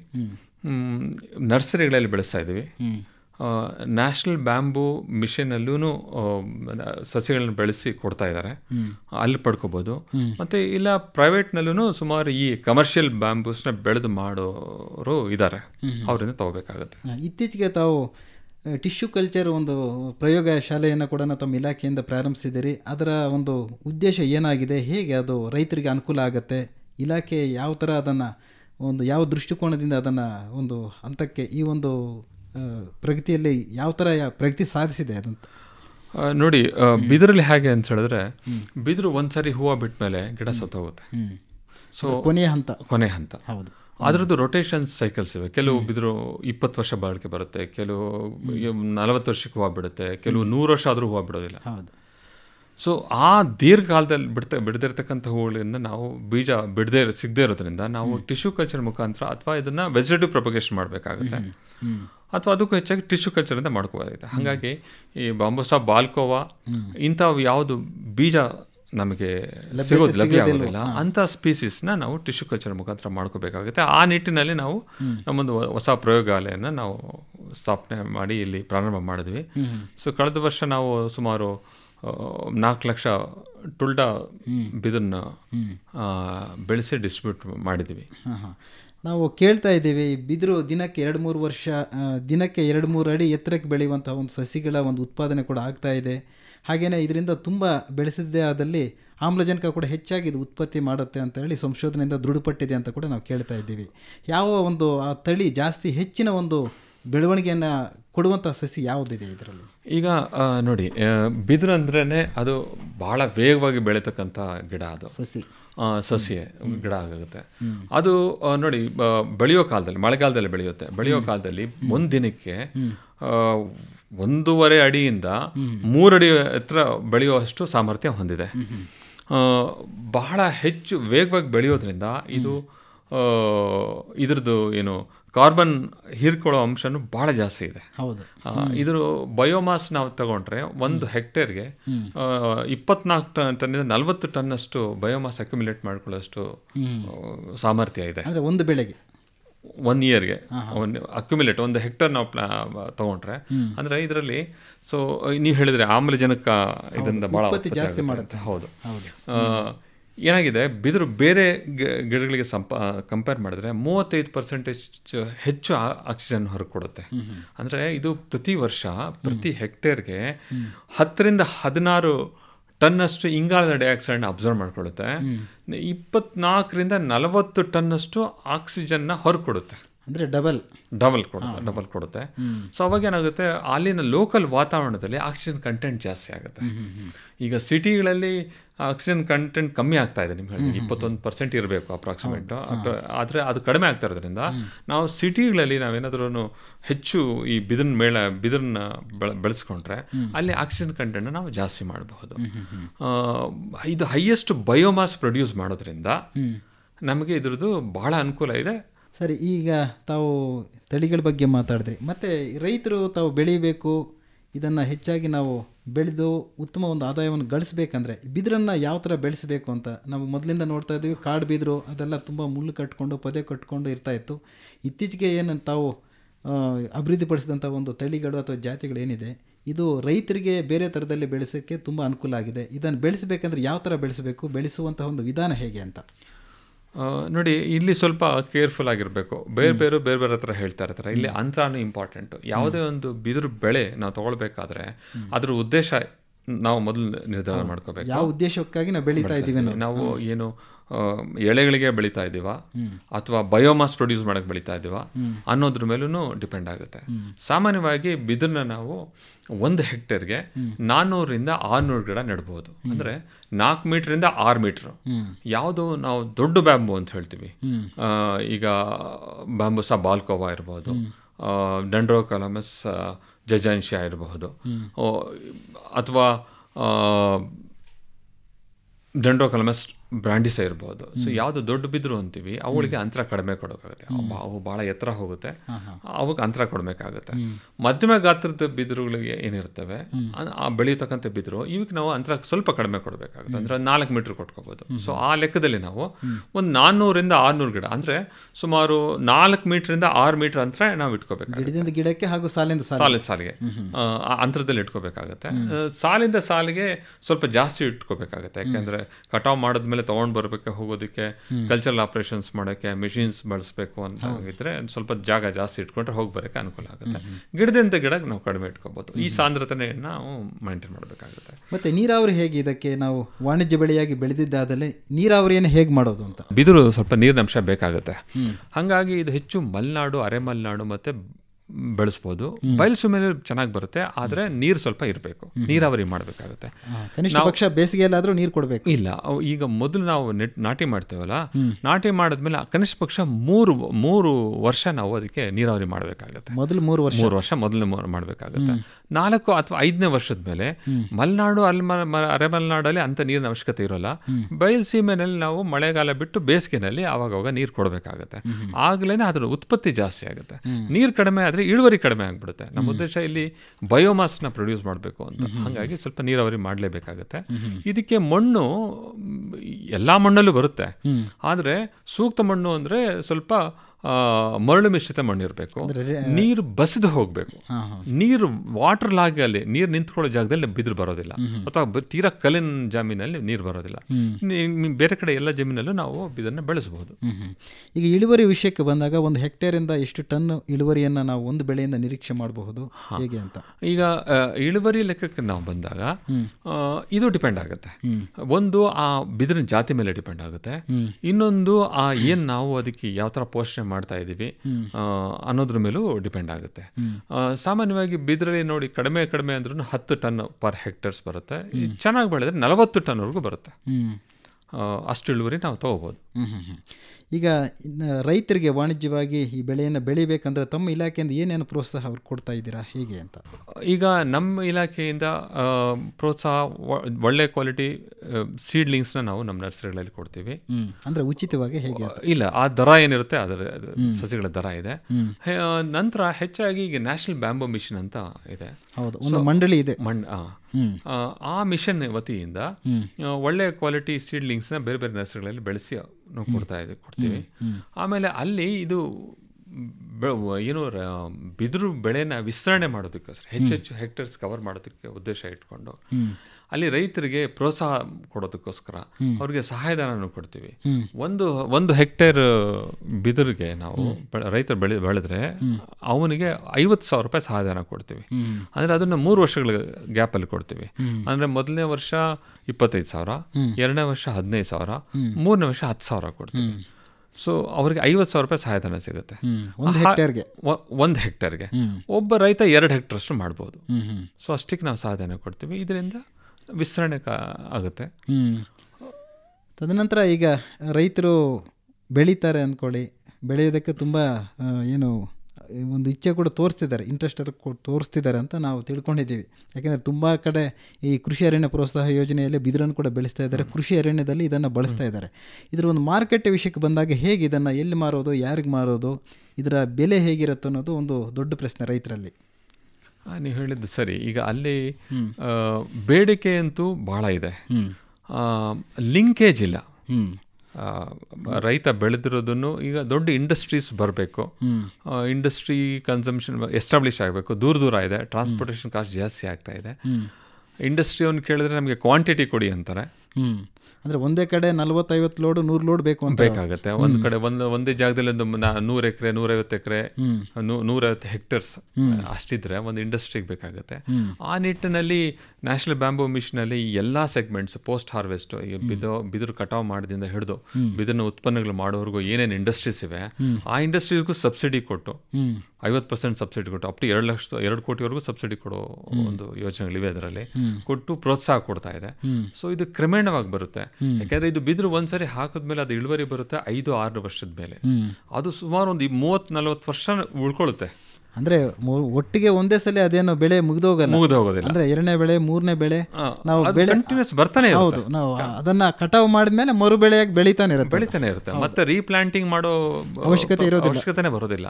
Speaker 2: ನರ್ಸರಿಗಳಲ್ಲಿ ಬೆಳೆಸ್ತಾ ಇದ್ದೀವಿ ನ್ಯಾಷನಲ್ ಬ್ಯಾಂಬೂ ಮಿಷನಲ್ಲೂ ಸಸ್ಯಗಳನ್ನ ಬೆಳೆಸಿ ಕೊಡ್ತಾ ಇದ್ದಾರೆ ಅಲ್ಲಿ ಪಡ್ಕೋಬೋದು ಮತ್ತೆ ಇಲ್ಲ ಪ್ರೈವೇಟ್ನಲ್ಲೂ ಸುಮಾರು ಈ ಕಮರ್ಷಿಯಲ್ ಬ್ಯಾಂಬೂಸ್ನ ಬೆಳೆದು ಮಾಡೋರು ಇದ್ದಾರೆ ಅವರಿಂದ ತಗೋಬೇಕಾಗುತ್ತೆ
Speaker 1: ಇತ್ತೀಚೆಗೆ ತಾವು ಟಿಶ್ಯೂ ಕಲ್ಚರ್ ಒಂದು ಪ್ರಯೋಗ ಶಾಲೆಯನ್ನು ಕೂಡ ತಮ್ಮ ಇಲಾಖೆಯಿಂದ ಪ್ರಾರಂಭಿಸಿದ್ದೀರಿ ಅದರ ಒಂದು ಉದ್ದೇಶ ಏನಾಗಿದೆ ಹೇಗೆ ಅದು ರೈತರಿಗೆ ಅನುಕೂಲ ಆಗುತ್ತೆ ಇಲಾಖೆ ಯಾವ ಥರ ಅದನ್ನು ಒಂದು ಯಾವ ದೃಷ್ಟಿಕೋನದಿಂದ ಅದನ್ನು ಒಂದು ಹಂತಕ್ಕೆ ಈ ಒಂದು ಪ್ರಗತಿಯಲ್ಲಿ ಯಾವ ಥರ ಪ್ರಗತಿ ಸಾಧಿಸಿದೆ ಅದಂತ
Speaker 2: ನೋಡಿ ಬಿದಿರಲ್ಲಿ ಹೇಗೆ ಅಂತ ಹೇಳಿದ್ರೆ ಬಿದಿರು ಒಂದ್ಸರಿ ಹೂವು ಬಿಟ್ಟ ಮೇಲೆ ಗಿಡ ಸತ್ತೋಗುತ್ತೆ ಸೊ ಕೊನೆಯ ಹಂತ ಕೊನೆ ಹಂತ ಹೌದು ಅದರದ್ದು ರೊಟೇಷನ್ ಸೈಕಲ್ಸ್ ಇವೆ ಕೆಲವು ಬಿದಿರು ಇಪ್ಪತ್ತು ವರ್ಷ ಬಾಳಿಕೆ ಬರುತ್ತೆ ಕೆಲವು ನಲವತ್ತು ವರ್ಷಕ್ಕೆ ಹೂವು ಬಿಡುತ್ತೆ ಕೆಲವು ನೂರು ವರ್ಷ ಆದರೂ ಹೂವು ಬಿಡೋದಿಲ್ಲ ಸೊ ಆ ದೀರ್ಘಕಾಲದಲ್ಲಿ ಬಿಡ್ತಾ ಬಿಡದಿರ್ತಕ್ಕಂಥ ಹೂಗಳಿಂದ ನಾವು ಬೀಜ ಬಿಡದೇ ಸಿಗದೇ ಇರೋದ್ರಿಂದ ನಾವು ಟಿಶ್ಯೂ ಕಲ್ಚರ್ ಮುಖಾಂತರ ಅಥವಾ ಇದನ್ನು ವೆಜಿಟೇಟಿವ್ ಪ್ರೊಪಗೇಷನ್ ಮಾಡಬೇಕಾಗುತ್ತೆ ಅಥವಾ ಅದಕ್ಕೂ ಹೆಚ್ಚಾಗಿ ಟಿಶ್ಯೂ ಕಲ್ಚರ್ ಅಂತ ಮಾಡ್ಕೋಬೋದಾಗಿದೆ ಹಾಗಾಗಿ ಈ ಬಾಂಬೂಸಾ ಬಾಲ್ಕೋವಾ ಇಂಥ ಯಾವುದು ಬೀಜ ನಮಗೆ ಸಿಗೋದು ಲಭ್ಯವಾಗೋದಿಲ್ಲ ಅಂಥ ಸ್ಪೀಸೀಸ್ನ ನಾವು ಟಿಶ್ಯೂ ಕಲ್ಚರ್ ಮುಖಾಂತರ ಮಾಡ್ಕೋಬೇಕಾಗುತ್ತೆ ಆ ನಿಟ್ಟಿನಲ್ಲಿ ನಾವು ನಮ್ಮೊಂದು ಹೊಸ ಪ್ರಯೋಗಾಲಯನ ನಾವು ಸ್ಥಾಪನೆ ಮಾಡಿ ಇಲ್ಲಿ ಪ್ರಾರಂಭ ಮಾಡಿದ್ವಿ ಸೊ ಕಳೆದ ವರ್ಷ ನಾವು ಸುಮಾರು ನಾಲ್ಕು ಲಕ್ಷ ಟುಲ್ಡಾ ಬಿದನ್ನ ಬೆಳೆಸಿ ಡಿಸ್ಟ್ರಿಬ್ಯೂಟ್ ಮಾಡಿದ್ವಿ
Speaker 1: ನಾವು ಕೇಳ್ತಾ ಇದ್ದೀವಿ ಬಿದಿರು ದಿನಕ್ಕೆ ಎರಡು ಮೂರು ವರ್ಷ ದಿನಕ್ಕೆ ಎರಡು ಮೂರು ಅಡಿ ಎತ್ತರಕ್ಕೆ ಬೆಳೆಯುವಂಥ ಒಂದು ಸಸಿಗಳ ಒಂದು ಉತ್ಪಾದನೆ ಕೂಡ ಆಗ್ತಾ ಇದೆ ಹಾಗೆಯೇ ಇದರಿಂದ ತುಂಬ ಬೆಳೆಸಿದ್ದೇ ಆದಲ್ಲಿ ಆಮ್ಲಜನಕ ಕೂಡ ಹೆಚ್ಚಾಗಿ ಇದು ಉತ್ಪತ್ತಿ ಮಾಡುತ್ತೆ ಅಂತ ಹೇಳಿ ಸಂಶೋಧನೆಯಿಂದ ದೃಢಪಟ್ಟಿದೆ ಅಂತ ಕೂಡ ನಾವು ಕೇಳ್ತಾ ಇದ್ದೀವಿ ಯಾವ ಒಂದು ಆ ತಳಿ ಜಾಸ್ತಿ ಹೆಚ್ಚಿನ ಒಂದು ಬೆಳವಣಿಗೆಯನ್ನು ಕೊಡುವಂಥ ಸಸಿ ಯಾವುದಿದೆ ಇದರಲ್ಲಿ
Speaker 2: ಈಗ ನೋಡಿ ಬಿದಿರು ಅಂದ್ರೇ ಅದು ಭಾಳ ವೇಗವಾಗಿ ಬೆಳೀತಕ್ಕಂಥ ಗಿಡ ಅದು ಸಸಿ ಸಸ್ಯ ಗಿಡ ಆಗುತ್ತೆ ಅದು ನೋಡಿ ಬೆಳೆಯೋ ಕಾಲದಲ್ಲಿ ಮಳೆಗಾಲದಲ್ಲಿ ಬೆಳೆಯುತ್ತೆ ಬೆಳೆಯೋ ಕಾಲದಲ್ಲಿ ಒಂದಿನಕ್ಕೆ ಒಂದೂವರೆ ಅಡಿಯಿಂದ ಮೂರಡಿ ಹತ್ರ ಬೆಳೆಯುವಷ್ಟು ಸಾಮರ್ಥ್ಯ ಹೊಂದಿದೆ ಬಹಳ ಹೆಚ್ಚು ವೇಗವಾಗಿ ಬೆಳೆಯೋದ್ರಿಂದ ಇದು ಇದ್ರದ್ದು ಏನು ಕಾರ್ಬನ್ ಹೀರ್ಕೊಳ್ಳೋ ಅಂಶನೂ ಬಹಳ ಜಾಸ್ತಿ ಇದೆ ಹೌದು ಇದ್ರ ಬಯೋಮಾಸ್ ನಾವು ತಗೊಂಡ್ರೆ ಒಂದು ಹೆಕ್ಟೇರ್ಗೆ ಇಪ್ಪತ್ನಾಲ್ಕು ಟನ್ ನಲ್ವತ್ತು ಟನ್ ಅಷ್ಟು ಬಯೋಮಾಸ್ ಅಕ್ಯುಮುಲೇಟ್ ಮಾಡ್ಕೊಳ್ಳೋಷ್ಟು ಸಾಮರ್ಥ್ಯ ಇದೆ ಒಂದು ಬೆಳೆಗೆ ಒನ್ ಇಯರ್ಗೆ ಒಂದು ಅಕ್ಯುಮುಲೇಟ್ ಒಂದು ಹೆಕ್ಟರ್ ನಾವು ತಗೊಂಡ್ರೆ ಅಂದ್ರೆ ಇದರಲ್ಲಿ ಸೊ ನೀವು ಹೇಳಿದ್ರೆ ಆಮ್ಲಜನಕ ಇದರಿಂದ ಬಹಳ ಜಾಸ್ತಿ ಮಾಡುತ್ತೆ ಹೌದು ಏನಾಗಿದೆ ಬಿದಿರು ಬೇರೆ ಗಿಡಗಳಿಗೆ ಸಂಪ ಕಂಪೇರ್ ಮಾಡಿದ್ರೆ ಮೂವತ್ತೈದು ಪರ್ಸೆಂಟೇಜ್ ಹೆಚ್ಚು ಆಕ್ಸಿಜನ್ ಹೊರಕೊಡುತ್ತೆ ಅಂದರೆ ಇದು ಪ್ರತಿ ವರ್ಷ ಪ್ರತಿ ಹೆಕ್ಟೇರ್ಗೆ ಹತ್ತರಿಂದ ಹದಿನಾರು ಟನ್ನಷ್ಟು ಇಂಗಾಲದ ಡೈಆಕ್ಸೈಡ್ನ ಅಬ್ಸರ್ವ್ ಮಾಡಿಕೊಳ್ಳುತ್ತೆ ಇಪ್ಪತ್ನಾಲ್ಕರಿಂದ ನಲವತ್ತು ಟನ್ನಷ್ಟು ಆಕ್ಸಿಜನ್ನ ಹೊರಕೊಡುತ್ತೆ ಅಂದರೆ ಡಬಲ್ ಡಬಲ್ ಕೊಡುತ್ತೆ ಡಬಲ್ ಕೊಡುತ್ತೆ ಸೊ ಅವಾಗ ಏನಾಗುತ್ತೆ ಅಲ್ಲಿನ ಲೋಕಲ್ ವಾತಾವರಣದಲ್ಲಿ ಆಕ್ಸಿಜನ್ ಕಂಟೆಂಟ್ ಜಾಸ್ತಿ ಆಗುತ್ತೆ ಈಗ ಸಿಟಿಗಳಲ್ಲಿ ಆಕ್ಸಿಜನ್ ಕಂಟೆಂಟ್ ಕಮ್ಮಿ ಆಗ್ತಾ ಇದೆ ನಿಮ್ಗೆ ಇಪ್ಪತ್ತೊಂದು ಪರ್ಸೆಂಟ್ ಇರಬೇಕು ಅಪ್ರಾಕ್ಸಿಮೇಟ್ ಆದರೆ ಅದು ಕಡಿಮೆ ಆಗ್ತಾ ಇರೋದ್ರಿಂದ ನಾವು ಸಿಟಿಗಳಲ್ಲಿ ನಾವೇನಾದ್ರೂ ಹೆಚ್ಚು ಈ ಬಿದಿರಿನ ಮೇಳ ಬಿದಿರನ್ನ ಬೆಳೆಸ್ಕೊಂಡ್ರೆ ಅಲ್ಲಿ ಆಕ್ಸಿಜನ್ ಕಂಟೆಂಟ್ನ ನಾವು ಜಾಸ್ತಿ ಮಾಡಬಹುದು ಇದು ಹೈಯೆಸ್ಟ್ ಬಯೋಮಾಸ್ ಪ್ರೊಡ್ಯೂಸ್ ಮಾಡೋದ್ರಿಂದ ನಮಗೆ ಇದ್ರದ್ದು ಬಹಳ ಅನುಕೂಲ ಇದೆ
Speaker 1: ಸರಿ ಈಗ ತಾವು ತಳಿಗಳ ಬಗ್ಗೆ ಮಾತಾಡಿದ್ರಿ ಮತ್ತು ರೈತರು ತಾವು ಬೆಳಿಬೇಕು ಇದನ್ನು ಹೆಚ್ಚಾಗಿ ನಾವು ಬೆಳೆದು ಉತ್ತಮ ಒಂದು ಆದಾಯವನ್ನು ಗಳಿಸ್ಬೇಕಂದ್ರೆ ಬಿದಿರನ್ನು ಯಾವ ಥರ ಬೆಳೆಸಬೇಕು ಅಂತ ನಾವು ಮೊದಲಿಂದ ನೋಡ್ತಾ ಇದ್ದೀವಿ ಕಾಡು ಬಿದಿರು ಅದೆಲ್ಲ ತುಂಬ ಮುಳ್ಳು ಕಟ್ಕೊಂಡು ಪೊದೆ ಕಟ್ಕೊಂಡು ಇತ್ತು ಇತ್ತೀಚೆಗೆ ಏನು ತಾವು ಅಭಿವೃದ್ಧಿಪಡಿಸಿದಂಥ ಒಂದು ತಳಿಗಳು ಅಥವಾ ಜಾತಿಗಳು ಏನಿದೆ ಇದು ರೈತರಿಗೆ ಬೇರೆ ಥರದಲ್ಲಿ ಬೆಳೆಸೋಕ್ಕೆ ತುಂಬ ಅನುಕೂಲ ಆಗಿದೆ ಇದನ್ನು ಬೆಳೆಸಬೇಕಂದ್ರೆ ಯಾವ ಥರ ಬೆಳೆಸಬೇಕು ಬೆಳೆಸುವಂಥ ಒಂದು ವಿಧಾನ ಹೇಗೆ ಅಂತ
Speaker 2: ನೋಡಿ ಇಲ್ಲಿ ಸ್ವಲ್ಪ ಕೇರ್ಫುಲ್ ಆಗಿರಬೇಕು ಬೇರೆ ಬೇರೆ ಬೇರೆ ಬೇರೆ ಹತ್ರ ಹೇಳ್ತಾ ಇರ್ತಾರೆ ಇಲ್ಲಿ ಅಂತರಾನು ಇಂಪಾರ್ಟೆಂಟು ಯಾವುದೇ ಒಂದು ಬಿದಿರು ಬೆಳೆ ನಾವು ತಗೊಳ್ಬೇಕಾದ್ರೆ ಅದ್ರ ಉದ್ದೇಶ ನಾವು ಮೊದಲು ನಿರ್ಧಾರ ಮಾಡ್ಕೋಬೇಕು ಯಾವ ಉದ್ದೇಶಕ್ಕಾಗಿ ನಾವು ಬೆಳೀತಾ ಇದ್ದೀವಿ ನಾವು ಏನು ಎಳೆಗಳಿಗೆ ಬೆಳೀತಾ ಇದ್ದೀವ ಅಥವಾ ಬಯೋಮಾಸ್ ಪ್ರೊಡ್ಯೂಸ್ ಮಾಡಕ್ಕೆ ಬೆಳೀತಾ ಇದ್ದೀವ ಅನ್ನೋದ್ರ ಮೇಲೂ ಡಿಪೆಂಡ್ ಆಗುತ್ತೆ ಸಾಮಾನ್ಯವಾಗಿ ಬಿದಿರನ್ನ ನಾವು ಒಂದು ಹೆಕ್ಟೇರ್ಗೆ ನಾನ್ನೂರಿಂದ ಆರುನೂರು ಗಿಡ ನೆಡ್ಬೋದು ಅಂದರೆ ನಾಲ್ಕು ಮೀಟ್ರಿಂದ ಆರು ಮೀಟರ್ ಯಾವುದು ನಾವು ದೊಡ್ಡ ಬ್ಯಾಂಬು ಅಂತ ಹೇಳ್ತೀವಿ ಈಗ ಬ್ಯಾಂಬುಸಾ ಬಾಲ್ಕೋವಾ ಇರಬಹುದು ಡಂಡ್ರೋ ಕಲಮಸ್ ಜಜಾನ್ಶಿಯಾ ಇರಬಹುದು ಅಥವಾ ಡಂಡ್ರೋಕಲಮಸ್ ಬ್ರ್ಯಾಂಡಿಸ ಇರ್ಬೋದು ಸೊ ಯಾವುದು ದೊಡ್ಡ ಬಿದ್ರು ಅಂತೀವಿ ಅವುಗಳಿಗೆ ಅಂತರ ಕಡಿಮೆ ಕೊಡೋಕಾಗುತ್ತೆ ಅವು ಭಾಳ ಎತ್ತರ ಹೋಗುತ್ತೆ ಅವಕ್ಕೆ ಅಂತರ ಕೊಡಬೇಕಾಗುತ್ತೆ ಮಧ್ಯಮ ಗಾತ್ರದ ಬಿದಿರುಗಳಿಗೆ ಏನಿರ್ತವೆ ಆ ಬೆಳೀತಕ್ಕಂಥ ಬಿದ್ರು ಇವಕ್ಕೆ ನಾವು ಅಂತರ ಸ್ವಲ್ಪ ಕಡಿಮೆ ಕೊಡಬೇಕಾಗುತ್ತೆ ಅಂದರೆ ನಾಲ್ಕು ಮೀಟರ್ ಕೊಟ್ಕೋಬೋದು ಸೊ ಆ ಲೆಕ್ಕದಲ್ಲಿ ನಾವು ಒಂದು ನಾನ್ನೂರಿಂದ ಆರುನೂರು ಗಿಡ ಅಂದ್ರೆ ಸುಮಾರು ನಾಲ್ಕು ಮೀಟ್ರಿಂದ ಆರು ಮೀಟರ್ ಅಂತರ ನಾವು ಇಟ್ಕೋಬೇಕು ಗಿಡಕ್ಕೆ ಹಾಗೂ ಸಾಲಿಂದ ಸಾಲಿನ ಸಾಲಿಗೆ ಅಂತರದಲ್ಲಿ ಇಟ್ಕೋಬೇಕಾಗುತ್ತೆ ಸಾಲಿಂದ ಸಾಲಿಗೆ ಸ್ವಲ್ಪ ಜಾಸ್ತಿ ಇಟ್ಕೋಬೇಕಾಗುತ್ತೆ ಯಾಕೆಂದರೆ ಕಟಾವು ಮಾಡಿದ್ಮೇಲೆ ಮೇಲೆ ತೊಗೊಂಡು ಬರಬೇಕು ಹೋಗೋದಕ್ಕೆ ಕಲ್ಚರಲ್ ಆಪ್ರೇಷನ್ಸ್ ಮಾಡೋಕ್ಕೆ ಮಿಷಿನ್ಸ್ ಬಳಸಬೇಕು ಅಂತ ಹೋಗಿದ್ರೆ ಸ್ವಲ್ಪ ಜಾಗ ಜಾಸ್ತಿ ಇಟ್ಕೊಂಡ್ರೆ ಹೋಗಿ ಬರೋಕ್ಕೆ ಅನುಕೂಲ ಆಗುತ್ತೆ ಗಿಡದಿಂದ
Speaker 1: ಗಿಡಕ್ಕೆ ನಾವು ಕಡಿಮೆ ಇಟ್ಕೋಬೋದು ಈ ಸಾಂದ್ರತೆ ನಾವು
Speaker 2: ಮೈಂಟೈನ್ ಮಾಡಬೇಕಾಗುತ್ತೆ
Speaker 1: ಮತ್ತೆ ನೀರಾವರಿ ಹೇಗೆ ಇದಕ್ಕೆ ನಾವು ವಾಣಿಜ್ಯ ಬೆಳೆಯಾಗಿ ಬೆಳೆದಿದ್ದಾದಲ್ಲಿ ನೀರಾವರಿಯನ್ನು ಹೇಗೆ ಮಾಡೋದು
Speaker 2: ಅಂತ ಬಿದಿರು ಸ್ವಲ್ಪ ನೀರಿನ ಅಂಶ ಬೇಕಾಗುತ್ತೆ ಹಾಗಾಗಿ ಇದು ಹೆಚ್ಚು ಮಲೆನಾಡು ಅರೆ ಮಲೆನಾಡು ಮತ್ತೆ
Speaker 1: ಬೆಳೆಸ್ಬೋದು ಬಯಲು
Speaker 2: ಮೇಲೆ ಚೆನ್ನಾಗಿ ಬರುತ್ತೆ ಆದರೆ ನೀರು ಸ್ವಲ್ಪ ಇರಬೇಕು ನೀರಾವರಿ ಮಾಡಬೇಕಾಗುತ್ತೆ
Speaker 1: ಕನಿಷ್ಠ ಪಕ್ಷ ಬೇಸಿಗೆಯಲ್ಲಾದರೂ ನೀರು ಕೊಡಬೇಕು ಇಲ್ಲ
Speaker 2: ಈಗ ಮೊದಲು ನಾವು ನೆಟ್ ನಾಟಿ ಮಾಡ್ತೇವಲ್ಲ ನಾಟಿ ಮಾಡಿದ್ಮೇಲೆ ಕನಿಷ್ಠ ಪಕ್ಷ ಮೂರು ಮೂರು ವರ್ಷ ನಾವು ಅದಕ್ಕೆ ನೀರಾವರಿ ಮಾಡಬೇಕಾಗುತ್ತೆ
Speaker 1: ಮೊದಲು ಮೂರು ವರ್ಷ ಮೂರು
Speaker 2: ವರ್ಷ ಮೊದಲು ಮಾಡಬೇಕಾಗುತ್ತೆ ನಾಲ್ಕು ಅಥವಾ ಐದನೇ ವರ್ಷದ ಮೇಲೆ ಮಲೆನಾಡು ಅಲ್ಮ ಮಲೆನಾಡಲ್ಲಿ ಅಂಥ ನೀರಿನ ಅವಶ್ಯಕತೆ ಇರೋಲ್ಲ ಬಯಲುಸೀಮೆನಲ್ಲಿ ನಾವು ಮಳೆಗಾಲ ಬಿಟ್ಟು ಬೇಸಿಗೆನಲ್ಲಿ ಆವಾಗವಾಗ ನೀರು ಕೊಡಬೇಕಾಗುತ್ತೆ ಆಗಲೇ ಅದರ ಉತ್ಪತ್ತಿ ಜಾಸ್ತಿ ಆಗುತ್ತೆ ನೀರು ಕಡಿಮೆ ಆದರೆ ಇಳುವರಿ ಕಡಿಮೆ ಆಗಿಬಿಡುತ್ತೆ ನಮ್ಮ ಉದ್ದೇಶ ಇಲ್ಲಿ ಬಯೋಮಾಸ್ನ ಪ್ರೊಡ್ಯೂಸ್ ಮಾಡಬೇಕು ಅಂತ ಹಾಗಾಗಿ ಸ್ವಲ್ಪ ನೀರಾವರಿ ಮಾಡಲೇಬೇಕಾಗತ್ತೆ ಇದಕ್ಕೆ ಮಣ್ಣು ಎಲ್ಲ ಮಣ್ಣಲ್ಲೂ ಬರುತ್ತೆ ಆದರೆ ಸೂಕ್ತ ಮಣ್ಣು ಅಂದರೆ ಸ್ವಲ್ಪ ಮರಳು ಮಿಶ್ರಿತ ಮಣ್ಣಿರಬೇಕು ನೀರು ಬಸಿದು ಹೋಗಬೇಕು ನೀರು ವಾಟರ್ ಲಾಗಿ ಅಲ್ಲಿ ನೀರು ನಿಂತ್ಕೊಳ್ಳೋ ಜಾಗದಲ್ಲಿ ಬಿದ್ರು ಬರೋದಿಲ್ಲ ಅಥವಾ ತೀರಾ ಕಲ್ಲಿನ ಜಮೀನಲ್ಲಿ ನೀರು ಬರೋದಿಲ್ಲ ಬೇರೆ ಕಡೆ ಎಲ್ಲ ಜಮೀನಲ್ಲೂ ನಾವು ಇದನ್ನು ಬೆಳೆಸಬಹುದು
Speaker 1: ಈಗ ಇಳುವರಿ ವಿಷಯಕ್ಕೆ ಬಂದಾಗ ಒಂದು ಹೆಕ್ಟೇರ್ ಇಂದ ಎಷ್ಟು ಟನ್ ಇಳುವರಿಯನ್ನ ನಾವು ಒಂದು ಬೆಳೆಯಿಂದ ನಿರೀಕ್ಷೆ ಮಾಡಬಹುದು ಹೇಗೆ ಅಂತ
Speaker 2: ಈಗ ಇಳುವರಿ ಲೆಕ್ಕಕ್ಕೆ ನಾವು ಬಂದಾಗ ಇದು ಡಿಪೆಂಡ್ ಆಗುತ್ತೆ ಒಂದು ಆ ಬಿದಿರಿನ ಜಾತಿ ಮೇಲೆ ಡಿಪೆಂಡ್ ಆಗುತ್ತೆ ಇನ್ನೊಂದು ಆ ಏನು ನಾವು ಅದಕ್ಕೆ ಯಾವ ಥರ ಪೋಷಣೆ ಮಾಡ್ತಾ ಇದ್ದೀವಿ ಅನ್ನೋದ್ರ ಮೇಲೂ ಡಿಪೆಂಡ್ ಆಗುತ್ತೆ ಸಾಮಾನ್ಯವಾಗಿ ಬಿದ್ರಲ್ಲಿ ನೋಡಿ ಕಡಿಮೆ ಕಡಿಮೆ ಅಂದ್ರೂ ಹತ್ತು ಟನ್ ಪರ್ ಹೆಕ್ಟರ್ಸ್ ಬರುತ್ತೆ ಚೆನ್ನಾಗಿ ಬೆಳೆದ್ರೆ ನಲವತ್ತು ಟನ್ವರೆಗೂ ಬರುತ್ತೆ ಅಷ್ಟು ಇಳುವರಿ ನಾವು ತೊಗೋಬೋದು
Speaker 1: ಈಗ ರೈತರಿಗೆ ವಾಣಿಜ್ಯವಾಗಿ ಈ ಬೆಳೆಯನ್ನು ಬೆಳಿಬೇಕಂದ್ರೆ ತಮ್ಮ ಇಲಾಖೆಯಿಂದ ಏನೇನು ಪ್ರೋತ್ಸಾಹ ಅವ್ರು ಕೊಡ್ತಾ ಇದ್ದೀರಾ ಹೇಗೆ ಅಂತ
Speaker 2: ಈಗ ನಮ್ಮ ಇಲಾಖೆಯಿಂದ ಪ್ರೋತ್ಸಾಹ ಒಳ್ಳೆ ಕ್ವಾಲಿಟಿ ಸೀಡ್ಲಿಂಗ್ಸ್ನ ನಾವು ನಮ್ಮ ನರ್ಸರಿಗಳಲ್ಲಿ ಕೊಡ್ತೀವಿ
Speaker 1: ಅಂದ್ರೆ ಉಚಿತವಾಗಿ ಹೇಗೆ
Speaker 2: ಇಲ್ಲ ಆ ದರ ಏನಿರುತ್ತೆ ಅದರ ಸಸಿಗಳ ದರ ಇದೆ ನಂತರ ಹೆಚ್ಚಾಗಿ ಈಗ ನ್ಯಾಷನಲ್ ಬ್ಯಾಂಬೋ ಮಿಷನ್ ಅಂತ ಇದೆ
Speaker 1: ಹೌದು ಒಂದು ಮಂಡಳಿ ಇದೆ
Speaker 2: ಆ ಮಿಷನ್ ವತಿಯಿಂದ ಒಳ್ಳೆ ಕ್ವಾಲಿಟಿ ಸೀಡ್ಲಿಂಗ್ಸ್ನ ಬೇರೆ ಬೇರೆ ನರ್ಸರಿಗಳಲ್ಲಿ ಬೆಳೆಸಿ ಕೊಡ್ತಾ ಇದೆ ಕೊಡ್ತೀವಿ ಆಮೇಲೆ ಅಲ್ಲಿ ಇದು ಏನು ಬಿದಿರು ಬೆಳೆನ ವಿಸ್ತರಣೆ ಮಾಡೋದಕ್ಕೋಸ್ಕರ ಹೆಚ್ಚೆಚ್ಚು ಹೆಕ್ಟರ್ಸ್ ಕವರ್ ಮಾಡೋದಕ್ಕೆ ಉದ್ದೇಶ ಇಟ್ಕೊಂಡು ಅಲ್ಲಿ ರೈತರಿಗೆ ಪ್ರೋತ್ಸಾಹ ಕೊಡೋದಕ್ಕೋಸ್ಕರ ಅವ್ರಿಗೆ ಸಹಾಯಧನ ಕೊಡ್ತೀವಿ ಒಂದು ಒಂದು ಹೆಕ್ಟೇರ್ ಬಿದಿರಿಗೆ ನಾವು ರೈತರು ಬೆಳೆ ಬೆಳೆದ್ರೆ ಅವನಿಗೆ ಐವತ್ತು ಸಾವಿರ ರೂಪಾಯಿ ಸಹಾಯಧನ ಕೊಡ್ತೀವಿ ಅಂದರೆ ಅದನ್ನು ಮೂರು ವರ್ಷಗಳ ಗ್ಯಾಪಲ್ಲಿ ಕೊಡ್ತೀವಿ ಅಂದರೆ ಮೊದಲನೇ ವರ್ಷ ಇಪ್ಪತ್ತೈದು ಸಾವಿರ ಎರಡನೇ ವರ್ಷ ಹದಿನೈದು ಸಾವಿರ ಮೂರನೇ ವರ್ಷ ಹತ್ತು ಸಾವಿರ ಕೊಡ್ತೀವಿ ಸೊ ಅವ್ರಿಗೆ ಐವತ್ತು ಸಾವಿರ ರೂಪಾಯಿ ಸಹಾಯಧನ ಸಿಗುತ್ತೆ ಒಂದು ಹೆಕ್ಟೇರ್ಗೆ ಒಬ್ಬ ರೈತ ಎರಡು ಅಷ್ಟು ಮಾಡ್ಬೋದು ಸೊ ಅಷ್ಟಕ್ಕೆ ನಾವು ಸಹಾಯಧನ ಕೊಡ್ತೀವಿ ಇದರಿಂದ ವಿಸ್ತರಣೆ ಆಗುತ್ತೆ
Speaker 1: ತದನಂತರ ಈಗ ರೈತರು ಬೆಳೀತಾರೆ ಅಂದ್ಕೊಳ್ಳಿ ಬೆಳೆಯೋದಕ್ಕೆ ತುಂಬ ಏನು ಒಂದು ಇಚ್ಛೆ ಕೂಡ ತೋರಿಸ್ತಿದ್ದಾರೆ ಕೊಟ್ಟು ತೋರಿಸ್ತಿದ್ದಾರೆ ಅಂತ ನಾವು ತಿಳ್ಕೊಂಡಿದ್ದೀವಿ ಯಾಕೆಂದರೆ ತುಂಬ ಕಡೆ ಈ ಕೃಷಿ ಅರಣ್ಯ ಪ್ರೋತ್ಸಾಹ ಯೋಜನೆಯಲ್ಲಿ ಬಿದಿರನ್ನು ಕೂಡ ಬೆಳೆಸ್ತಾ ಇದ್ದಾರೆ ಕೃಷಿ ಅರಣ್ಯದಲ್ಲಿ ಇದನ್ನು ಬಳಸ್ತಾ ಇದ್ದಾರೆ ಇದರ ಒಂದು ಮಾರುಕಟ್ಟೆ ವಿಷಯಕ್ಕೆ ಬಂದಾಗ ಹೇಗೆ ಇದನ್ನು ಎಲ್ಲಿ ಮಾರೋದು ಯಾರಿಗೆ ಮಾರೋದು ಇದರ ಬೆಲೆ ಹೇಗಿರುತ್ತೆ ಅನ್ನೋದು ಒಂದು ದೊಡ್ಡ ಪ್ರಶ್ನೆ ರೈತರಲ್ಲಿ
Speaker 2: ನೀವು ಹೇಳಿದ್ದು ಸರಿ ಈಗ ಅಲ್ಲಿ ಬೇಡಿಕೆ ಅಂತೂ ಭಾಳ ಇದೆ ಲಿಂಕೇಜ್ ಇಲ್ಲ ರೈತ ಬೆಳೆದಿರೋದನ್ನು ಈಗ ದೊಡ್ಡ ಇಂಡಸ್ಟ್ರೀಸ್ ಬರಬೇಕು ಇಂಡಸ್ಟ್ರಿ ಕನ್ಸಂಪ್ಷನ್ ಎಸ್ಟಾಬ್ಲಿಷ್ ಆಗಬೇಕು ದೂರ ದೂರ ಇದೆ ಟ್ರಾನ್ಸ್ಪೋರ್ಟೇಷನ್ ಕಾಸ್ಟ್ ಜಾಸ್ತಿ ಆಗ್ತಾ ಇದೆ ಇಂಡಸ್ಟ್ರಿ ಅವ್ನು ಕೇಳಿದ್ರೆ ನಮಗೆ ಕ್ವಾಂಟಿಟಿ ಕೊಡಿ ಅಂತಾರೆ
Speaker 1: ಅಂದ್ರೆ ಒಂದೇ ಕಡೆ ನಲ್ವತ್ತೈವತ್ತು ಲೋಡ್ ನೂರು ಲೋಡ್ ಬೇಕು ಅಂತ ಬೇಕಾಗುತ್ತೆ ಒಂದ್
Speaker 2: ಕಡೆ ಒಂದ್ ಒಂದೇ ಜಾಗದಲ್ಲಿ ಒಂದು ನೂರು ಎಕರೆ ನೂರೈವತ್ತು ಎಕರೆ ನೂರೈವತ್ತು ಹೆಕ್ಟರ್ಸ್ ಅಷ್ಟಿದ್ರೆ ಒಂದು ಇಂಡಸ್ಟ್ರಿಗೆ ಬೇಕಾಗುತ್ತೆ ಆ ನಿಟ್ಟಿನಲ್ಲಿ ನ್ಯಾಷನಲ್ ಬ್ಯಾಂಬೂ ಅಲ್ಲಿ ಎಲ್ಲಾ ಸೆಗ್ಮೆಂಟ್ಸ್ ಪೋಸ್ಟ್ ಹಾರ್ವೆಸ್ಟ್ ಬಿದೋ ಬಿದಿರು ಕಟಾವ್ ಮಾಡಿದಿಂದ ಹಿಡಿದು ಬಿದಿರಿನ ಉತ್ಪನ್ನಗಳು ಮಾಡೋವರೆಗೂ ಏನೇನು ಇಂಡಸ್ಟ್ರೀಸ್ ಇವೆ ಆ ಇಂಡಸ್ಟ್ರೀಸ್ಗೂ ಸಬ್ಸಿಡಿ ಕೊಟ್ಟು ಐವತ್ತು ಪರ್ಸೆಂಟ್ ಸಬ್ಸಿಡಿ ಕೊಟ್ಟು ಅಪ್ ಎರಡು ಲಕ್ಷ ಎರಡು ಕೋಟಿವರೆಗೂ ಸಬ್ಸಿಡಿ ಕೊಡೋ ಒಂದು ಯೋಜನೆಗಳಿವೆ ಅದರಲ್ಲಿ ಕೊಟ್ಟು ಪ್ರೋತ್ಸಾಹ ಕೊಡ್ತಾ ಇದೆ ಸೊ ಇದು ಕ್ರಮೇಣ ಕ್ರಮೇಣವಾಗಿ ಬರುತ್ತೆ ಯಾಕಂದ್ರೆ ಇದು ಬಿದ್ರು ಒಂದ್ಸರಿ ಹಾಕಿದ್ಮೇಲೆ ಅದು ಇಳುವರಿ ಬರುತ್ತೆ ಐದು ಆರು ವರ್ಷದ ಮೇಲೆ ಅದು ಸುಮಾರು ಒಂದು ಮೂವತ್ತ್ ನಲವತ್ತು ವರ್ಷ ಉಳ್ಕೊಳ್ಳುತ್ತೆ
Speaker 1: ಅಂದ್ರೆ ಒಟ್ಟಿಗೆ ಒಂದೇ ಸಲ ಅದೇನೋ ಬೆಳೆ ಮುಗಿದೋಗಲ್ಲ ಮುಗಿದೋಗೋದಿಲ್ಲ ಅಂದ್ರೆ ಎರಡನೇ ಬೆಳೆ ಮೂರನೇ ಬೆಳೆ ನಾವು ಬೆಳೆ ಕಂಟಿನ್ಯೂಸ್ ಬರ್ತಾನೆ ಹೌದು ನಾವು ಅದನ್ನ ಕಟಾವು ಮಾಡಿದ್ಮೇಲೆ ಮರು ಬೆಳೆಯಾಗಿ ಬೆಳಿತಾನೆ ಇರುತ್ತೆ ಬೆಳಿತಾನೆ ಇರುತ್ತೆ
Speaker 2: ಮತ್ತೆ ರೀಪ್ಲಾಂಟಿಂಗ್ ಮಾಡೋ ಅವಶ್ಯಕತೆ ಇರೋದಿಲ್ಲ ಅವಶ್ಯಕತೆ ಬರೋದಿಲ್ಲ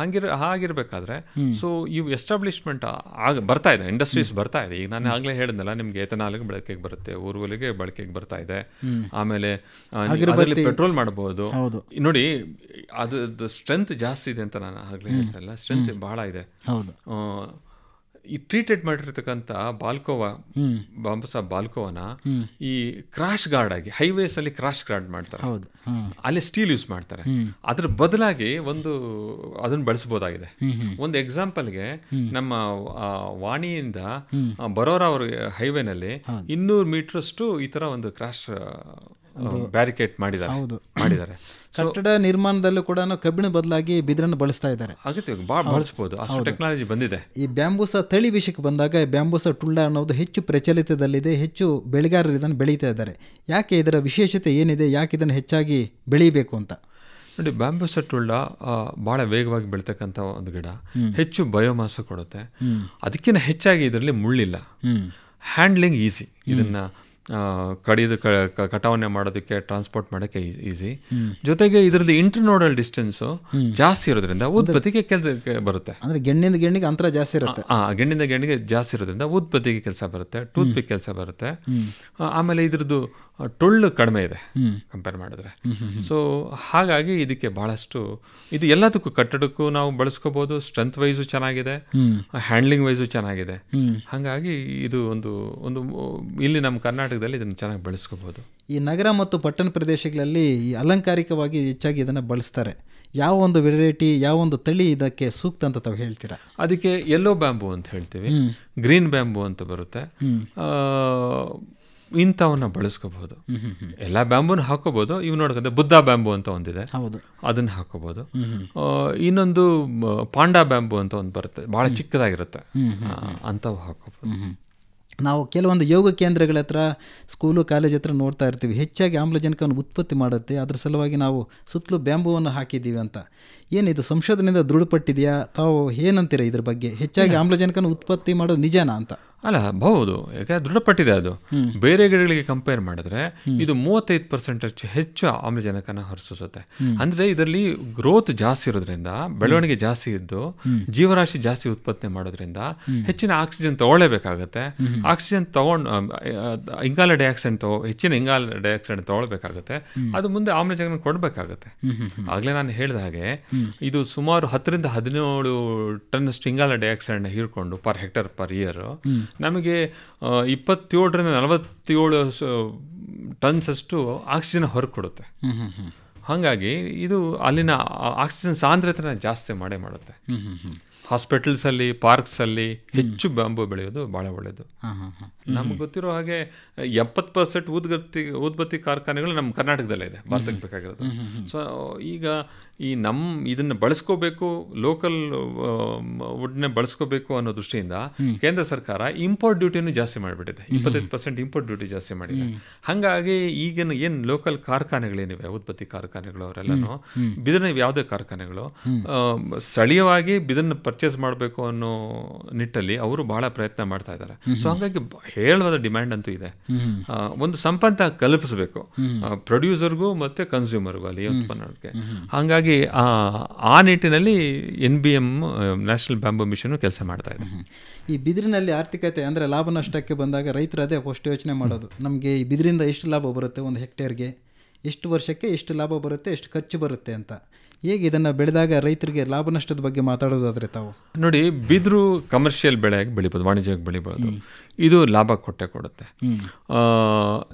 Speaker 2: ಹಂಗಿರ ಹಾಗಿರ್ಬೇಕಾದ್ರೆ ಸೊ ಇವು ಎಸ್ಟಾಬ್ಲಿಷ್ಮೆಂಟ್ ಆಗ ಬರ್ತಾ ಇದೆ ಇಂಡಸ್ಟ್ರೀಸ್ ಬರ್ತಾ ಇದೆ ಈಗ ನಾನು ಆಗ್ಲೇ ಹೇಳಿದ್ನಲ್ಲ ನಿಮ್ಗೆ ಏತನಾಲ್ಗೆ ಬಳಕೆಗೆ ಬರುತ್ತೆ ಊರುಗಳಿಗೆ ಬಳಕೆಗೆ ಬರ್ತಾ ಇದೆ ಆಮೇಲೆ ಅದರಲ್ಲಿ ಪೆಟ್ರೋಲ್ ಮಾಡಬಹುದು ನೋಡಿ ಅದು ಸ್ಟ್ರೆಂತ್ ಜಾಸ್ತಿ ಇದೆ ಅಂತ ನಾನು ಹೇಳ್ತಾ ಇಲ್ಲ ಸ್ಟ್ರೆಂತ್ ಬಹಳ ಇದೆ ಈ ಟ್ರೀಟೆಡ್ ಮಾಡಿರ್ತಕ್ಕಂಥ ಬಾಲ್ಕೋವಾ ಬಾಂಬಸ ಬಾಲ್ಕೋವಾನ ಈ ಕ್ರಾಶ್ ಗಾರ್ಡ್ ಆಗಿ ಹೈವೇಸ್ ಅಲ್ಲಿ ಕ್ರಾಶ್ ಗಾರ್ಡ್ ಮಾಡ್ತಾರೆ ಅಲ್ಲಿ ಸ್ಟೀಲ್ ಯೂಸ್ ಮಾಡ್ತಾರೆ ಅದ್ರ ಬದಲಾಗಿ ಒಂದು ಅದನ್ನ ಬಳಸಬಹುದಾಗಿದೆ ಒಂದು ಎಕ್ಸಾಂಪಲ್ಗೆ ನಮ್ಮ ವಾಣಿಯಿಂದ ಬರೋರ ಅವ್ರ ಹೈವೇನಲ್ಲಿ ಇನ್ನೂರು ಮೀಟರ್ ಅಷ್ಟು ಈ ತರ ಒಂದು ಕ್ರಾಶ್ ಬ್ಯಾರಿಕೇಡ್ ಮಾಡಿದ್ದಾರೆ ಹೌದು ಮಾಡಿದ್ದಾರೆ
Speaker 1: ಕಟ್ಟಡ ನಿರ್ಮಾಣದಲ್ಲೂ ಕೂಡ ಕಬ್ಬಿಣ ಬದಲಾಗಿ ಬಿದಿರನ್ನು ಬಳಸ್ತಾ ಇದ್ದಾರೆ
Speaker 2: ಬಳಸಬಹುದು ಟೆಕ್ನಾಲಜಿ ಬಂದಿದೆ
Speaker 1: ಈ ಬ್ಯಾಂಬೂಸ ತಳಿ ವಿಷಯಕ್ಕೆ ಬಂದಾಗ ಬ್ಯಾಂಬೂಸ ಟುಳ್ಳ ಅನ್ನೋದು ಹೆಚ್ಚು ಪ್ರಚಲಿತದಲ್ಲಿದೆ ಹೆಚ್ಚು ಬೆಳೆಗಾರರು ಇದನ್ನು ಬೆಳೀತಾ ಇದ್ದಾರೆ ಯಾಕೆ ಇದರ ವಿಶೇಷತೆ ಏನಿದೆ ಯಾಕೆ ಇದನ್ನು ಹೆಚ್ಚಾಗಿ ಬೆಳೀಬೇಕು ಅಂತ ನೋಡಿ
Speaker 2: ಬ್ಯಾಂಬೂಸ ಟುಳ್ಳ ಬಹಳ ವೇಗವಾಗಿ ಬೆಳೀತಕ್ಕಂಥ ಒಂದು ಗಿಡ ಹೆಚ್ಚು ಬಯೋಮಾಸ ಕೊಡುತ್ತೆ ಅದಕ್ಕಿಂತ ಹೆಚ್ಚಾಗಿ ಇದರಲ್ಲಿ ಮುಳ್ಳಿಲ್ಲ ಹ್ಯಾಂಡ್ಲಿಂಗ್ ಈಸಿ ಇದನ್ನು ಕಡಿದು ಕಟಾವಣೆ ಮಾಡೋದಕ್ಕೆ ಟ್ರಾನ್ಸ್ಪೋರ್ಟ್ ಮಾಡೋಕ್ಕೆ ಈಸಿ ಜೊತೆಗೆ ಇದರಲ್ಲಿ ಇಂಟರ್ನೋಡಲ್ ಡಿಸ್ಟೆನ್ಸು ಜಾಸ್ತಿ ಇರೋದ್ರಿಂದ ಉದ್ಬತ್ತಿಗೆ ಕೆಲಸ ಬರುತ್ತೆ
Speaker 1: ಅಂದರೆ ಗೆಣ್ಣಿಂದ ಗೆಣ್ಣಿಗೆ ಅಂತರ ಜಾಸ್ತಿ ಇರುತ್ತೆ
Speaker 2: ಹಾಂ ಗೆಣ್ಣಿಂದ ಗೆಣ್ಣಿಗೆ ಜಾಸ್ತಿ ಇರೋದ್ರಿಂದ ಉದ್ಬತ್ತಿಗೆ ಕೆಲಸ ಬರುತ್ತೆ ಟೂತ್ ಪಿಕ್ ಕೆಲಸ ಬರುತ್ತೆ ಆಮೇಲೆ ಇದ್ರದ್ದು ಟೊಳ್ಳು ಕಡಿಮೆ ಇದೆ ಕಂಪೇರ್ ಮಾಡಿದ್ರೆ ಸೊ ಹಾಗಾಗಿ ಇದಕ್ಕೆ ಬಹಳಷ್ಟು ಇದು ಎಲ್ಲದಕ್ಕೂ ಕಟ್ಟಡಕ್ಕೂ ನಾವು ಬಳಸ್ಕೋಬಹುದು ಸ್ಟ್ರೆಂತ್ ವೈಸು ಚೆನ್ನಾಗಿದೆ ಹ್ಯಾಂಡ್ಲಿಂಗ್ ವೈಸು ಚೆನ್ನಾಗಿದೆ ಹಾಗಾಗಿ ಇದು ಒಂದು ಒಂದು ಇಲ್ಲಿ ನಮ್ಮ ಕರ್ನಾಟಕ ಕರ್ನಾಟಕದಲ್ಲಿ ಇದನ್ನು ಚೆನ್ನಾಗಿ
Speaker 1: ಈ ನಗರ ಮತ್ತು ಪಟ್ಟಣ ಪ್ರದೇಶಗಳಲ್ಲಿ ಈ ಅಲಂಕಾರಿಕವಾಗಿ ಹೆಚ್ಚಾಗಿ ಇದನ್ನು ಬಳಸ್ತಾರೆ ಯಾವ ಒಂದು ವೆರೈಟಿ ಯಾವ ಒಂದು ತಳಿ ಇದಕ್ಕೆ ಸೂಕ್ತ ಅಂತ ತಾವು ಹೇಳ್ತೀರಾ
Speaker 2: ಅದಕ್ಕೆ ಯೆಲ್ಲೋ ಬ್ಯಾಂಬು ಅಂತ ಹೇಳ್ತೀವಿ ಗ್ರೀನ್ ಬ್ಯಾಂಬು ಅಂತ ಬರುತ್ತೆ ಇಂಥವನ್ನ ಬಳಸ್ಕೋಬಹುದು ಎಲ್ಲ ಬ್ಯಾಂಬೂನ ಹಾಕೋಬಹುದು ಇವ್ ನೋಡ್ಕೊಂಡ್ರೆ ಬುದ್ಧ ಬ್ಯಾಂಬು ಅಂತ ಒಂದಿದೆ ಹೌದು ಅದನ್ನ ಹಾಕೋಬಹುದು ಇನ್ನೊಂದು ಪಾಂಡಾ ಬ್ಯಾಂಬು ಅಂತ ಒಂದು ಬರುತ್ತೆ ಬಹಳ ಚಿಕ್ಕದಾಗಿರುತ್ತೆ
Speaker 1: ಅಂತವು ಹಾಕೋಬಹುದು ನಾವು ಕೆಲವೊಂದು ಯೋಗ ಕೇಂದ್ರಗಳ ಹತ್ರ ಸ್ಕೂಲು ಕಾಲೇಜ್ ಹತ್ರ ನೋಡ್ತಾ ಇರ್ತೀವಿ ಹೆಚ್ಚಾಗಿ ಆಮ್ಲಜನಕವನ್ನು ಉತ್ಪತ್ತಿ ಮಾಡುತ್ತೆ ಅದರ ಸಲುವಾಗಿ ನಾವು ಸುತ್ತಲೂ ಬ್ಯಾಂಬುವನ್ನು ಹಾಕಿದ್ದೀವಿ ಅಂತ ಏನಿದು ಸಂಶೋಧನೆಯಿಂದ ದೃಢಪಟ್ಟಿದೆಯಾ ತಾವು ಏನಂತೀರಾ ಇದ್ರ ಬಗ್ಗೆ ಹೆಚ್ಚಾಗಿ ಆಮ್ಲಜನಕನ ಉತ್ಪತ್ತಿ ಮಾಡೋದು ನಿಜನಾ ಅಂತ
Speaker 2: ಅಲ್ಲ ಹೌದು ಯಾಕೆ ದೃಢಪಟ್ಟಿದೆ ಅದು ಬೇರೆ ಗಿಡಗಳಿಗೆ ಕಂಪೇರ್ ಮಾಡಿದ್ರೆ ಇದು ಮೂವತ್ತೈದು ಪರ್ಸೆಂಟ್ ಹೆಚ್ಚು ಹೆಚ್ಚು ಆಮ್ಲಜನಕನ ಹೊರಸೂಸುತ್ತೆ ಅಂದ್ರೆ ಇದರಲ್ಲಿ ಗ್ರೋತ್ ಜಾಸ್ತಿ ಇರೋದ್ರಿಂದ ಬೆಳವಣಿಗೆ ಜಾಸ್ತಿ ಇದ್ದು ಜೀವರಾಶಿ ಜಾಸ್ತಿ ಉತ್ಪತ್ತಿ ಮಾಡೋದ್ರಿಂದ ಹೆಚ್ಚಿನ ಆಕ್ಸಿಜನ್ ತಗೊಳ್ಳೇಬೇಕಾಗತ್ತೆ ಆಕ್ಸಿಜನ್ ತಗೊಂಡ್ ಇಂಗಾಲ ಡೈಆಕ್ಸೈಡ್ ತಗೋ ಹೆಚ್ಚಿನ ಇಂಗಾಲ ಡೈಆಕ್ಸೈಡ್ ತಗೊಳ್ಬೇಕಾಗತ್ತೆ ಅದು ಮುಂದೆ ಆಮ್ಲಜನಕ ಕೊಡಬೇಕಾಗತ್ತೆ ಆಗ್ಲೇ ನಾನು ಹೇಳಿದ ಹಾಗೆ ಇದು ಸುಮಾರು ಹತ್ತರಿಂದ ಹದಿನೇಳು ಅಷ್ಟು ಇಂಗಾಲ ಡೈಆಕ್ಸೈಡ್ನ ಹೀರ್ಕೊಂಡು ಪರ್ ಹೆಕ್ಟರ್ ಪರ್ ಇಯರ್ ನಮಗೆ ಇಪ್ಪತ್ತೇಳರಿಂದ ನಲವತ್ತೇಳು ಅಷ್ಟು ಆಕ್ಸಿಜನ್ ಹೊರಗೆ ಕೊಡುತ್ತೆ ಹಾಗಾಗಿ ಇದು ಅಲ್ಲಿನ ಆಕ್ಸಿಜನ್ ಸಾಂದ್ರತೆನ ಜಾಸ್ತಿ ಮಾಡೇ ಮಾಡುತ್ತೆ ಹಾಸ್ಪಿಟಲ್ಸಲ್ಲಿ ಪಾರ್ಕ್ಸಲ್ಲಿ ಹೆಚ್ಚು ಬಾಂಬು ಬೆಳೆಯೋದು ಭಾಳ ಒಳ್ಳೆಯದು ನಮ್ಗೆ ಗೊತ್ತಿರೋ ಹಾಗೆ ಎಪ್ಪತ್ತು ಪರ್ಸೆಂಟ್ ಉದ್ಗತ್ತಿ ಉದ್ಬತ್ತಿ ಕಾರ್ಖಾನೆಗಳು ನಮ್ಮ ಕರ್ನಾಟಕದಲ್ಲೇ ಇದೆ ಭಾರತಕ್ಕೆ ಬೇಕಾಗಿರೋದು ಸೊ ಈಗ ಈ ನಮ್ಮ ಇದನ್ನು ಬಳಸ್ಕೋಬೇಕು ಲೋಕಲ್ ವುಡ್ನ ಬಳಸ್ಕೋಬೇಕು ಅನ್ನೋ ದೃಷ್ಟಿಯಿಂದ ಕೇಂದ್ರ ಸರ್ಕಾರ ಇಂಪೋರ್ಟ್ ಡ್ಯೂಟಿಯನ್ನು ಜಾಸ್ತಿ ಮಾಡಿಬಿಟ್ಟಿದೆ ಇಪ್ಪತ್ತೈದು ಪರ್ಸೆಂಟ್ ಇಂಪೋರ್ಟ್ ಡ್ಯೂಟಿ ಜಾಸ್ತಿ ಮಾಡಿದೆ ಹಾಗಾಗಿ ಈಗಿನ ಏನು ಲೋಕಲ್ ಕಾರ್ಖಾನೆಗಳೇನಿವೆ ಉತ್ಪತ್ತಿ ಕಾರ್ಖಾನೆಗಳು ಅವರೆಲ್ಲನೂ ಬಿದಿರಿನ ಯಾವುದೇ ಕಾರ್ಖಾನೆಗಳು ಸ್ಥಳೀಯವಾಗಿ ಬಿದಿರನ್ನ ಪರ್ಚೇಸ್ ಮಾಡಬೇಕು ಅನ್ನೋ ನಿಟ್ಟಲ್ಲಿ ಅವರು ಬಹಳ ಪ್ರಯತ್ನ ಮಾಡ್ತಾ ಇದ್ದಾರೆ ಸೊ ಹಾಗಾಗಿ ಹೇಳುವ ಡಿಮ್ಯಾಂಡ್ ಅಂತೂ ಇದೆ ಒಂದು ಸಂಪಂತ ಕಲ್ಪಿಸಬೇಕು ಪ್ರೊಡ್ಯೂಸರ್ಗೂ ಮತ್ತು ಕನ್ಸ್ಯೂಮರ್ಗೂ ಅಲ್ಲಿ ಉತ್ಪನ್ನಕ್ಕೆ ಹಾಗಾಗಿ ಹಾಗಾಗಿ ಆ ನಿಟ್ಟಿನಲ್ಲಿ N B M national bamboo mission ಕೆಲಸ ಮಾಡ್ತಾ ಇದೆ
Speaker 1: ಈ ಬಿದಿರಿನಲ್ಲಿ ಆರ್ಥಿಕತೆ ಅಂದರೆ ಲಾಭ ನಷ್ಟಕ್ಕೆ ಬಂದಾಗ ರೈತರು ಅದೇ ಫಸ್ಟ್ ಯೋಚನೆ ಮಾಡೋದು ನಮಗೆ ಈ ಬಿದಿರಿಂದ ಎಷ್ಟು ಲಾಭ ಬರುತ್ತೆ ಒಂದು ಹೆಕ್ಟೇರ್ಗೆ ಎಷ್ಟು ವರ್ಷಕ್ಕೆ ಎಷ್ಟು ಲಾಭ ಬರುತ್ತೆ ಎಷ್ಟು ಖರ್ಚು ಬರುತ್ತೆ ಅಂತ ಹೇಗೆ ಇದನ್ನು ಬೆಳೆದಾಗ ರೈತರಿಗೆ ಲಾಭ ನಷ್ಟದ ಬಗ್ಗೆ ಮಾತಾಡೋದಾದರೆ ತಾವು
Speaker 2: ನೋಡಿ ಬಿದಿರು ಕಮರ್ಷಿಯಲ್ ಬೆಳೆಯಾಗಿ ಬೆಳಿಬೋದು ವಾಣಿಜ್ಯವಾಗಿ ಬೆಳಿಬೋದು ಇದು ಲಾಭ ಕೊಟ್ಟೆ ಕೊಡುತ್ತೆ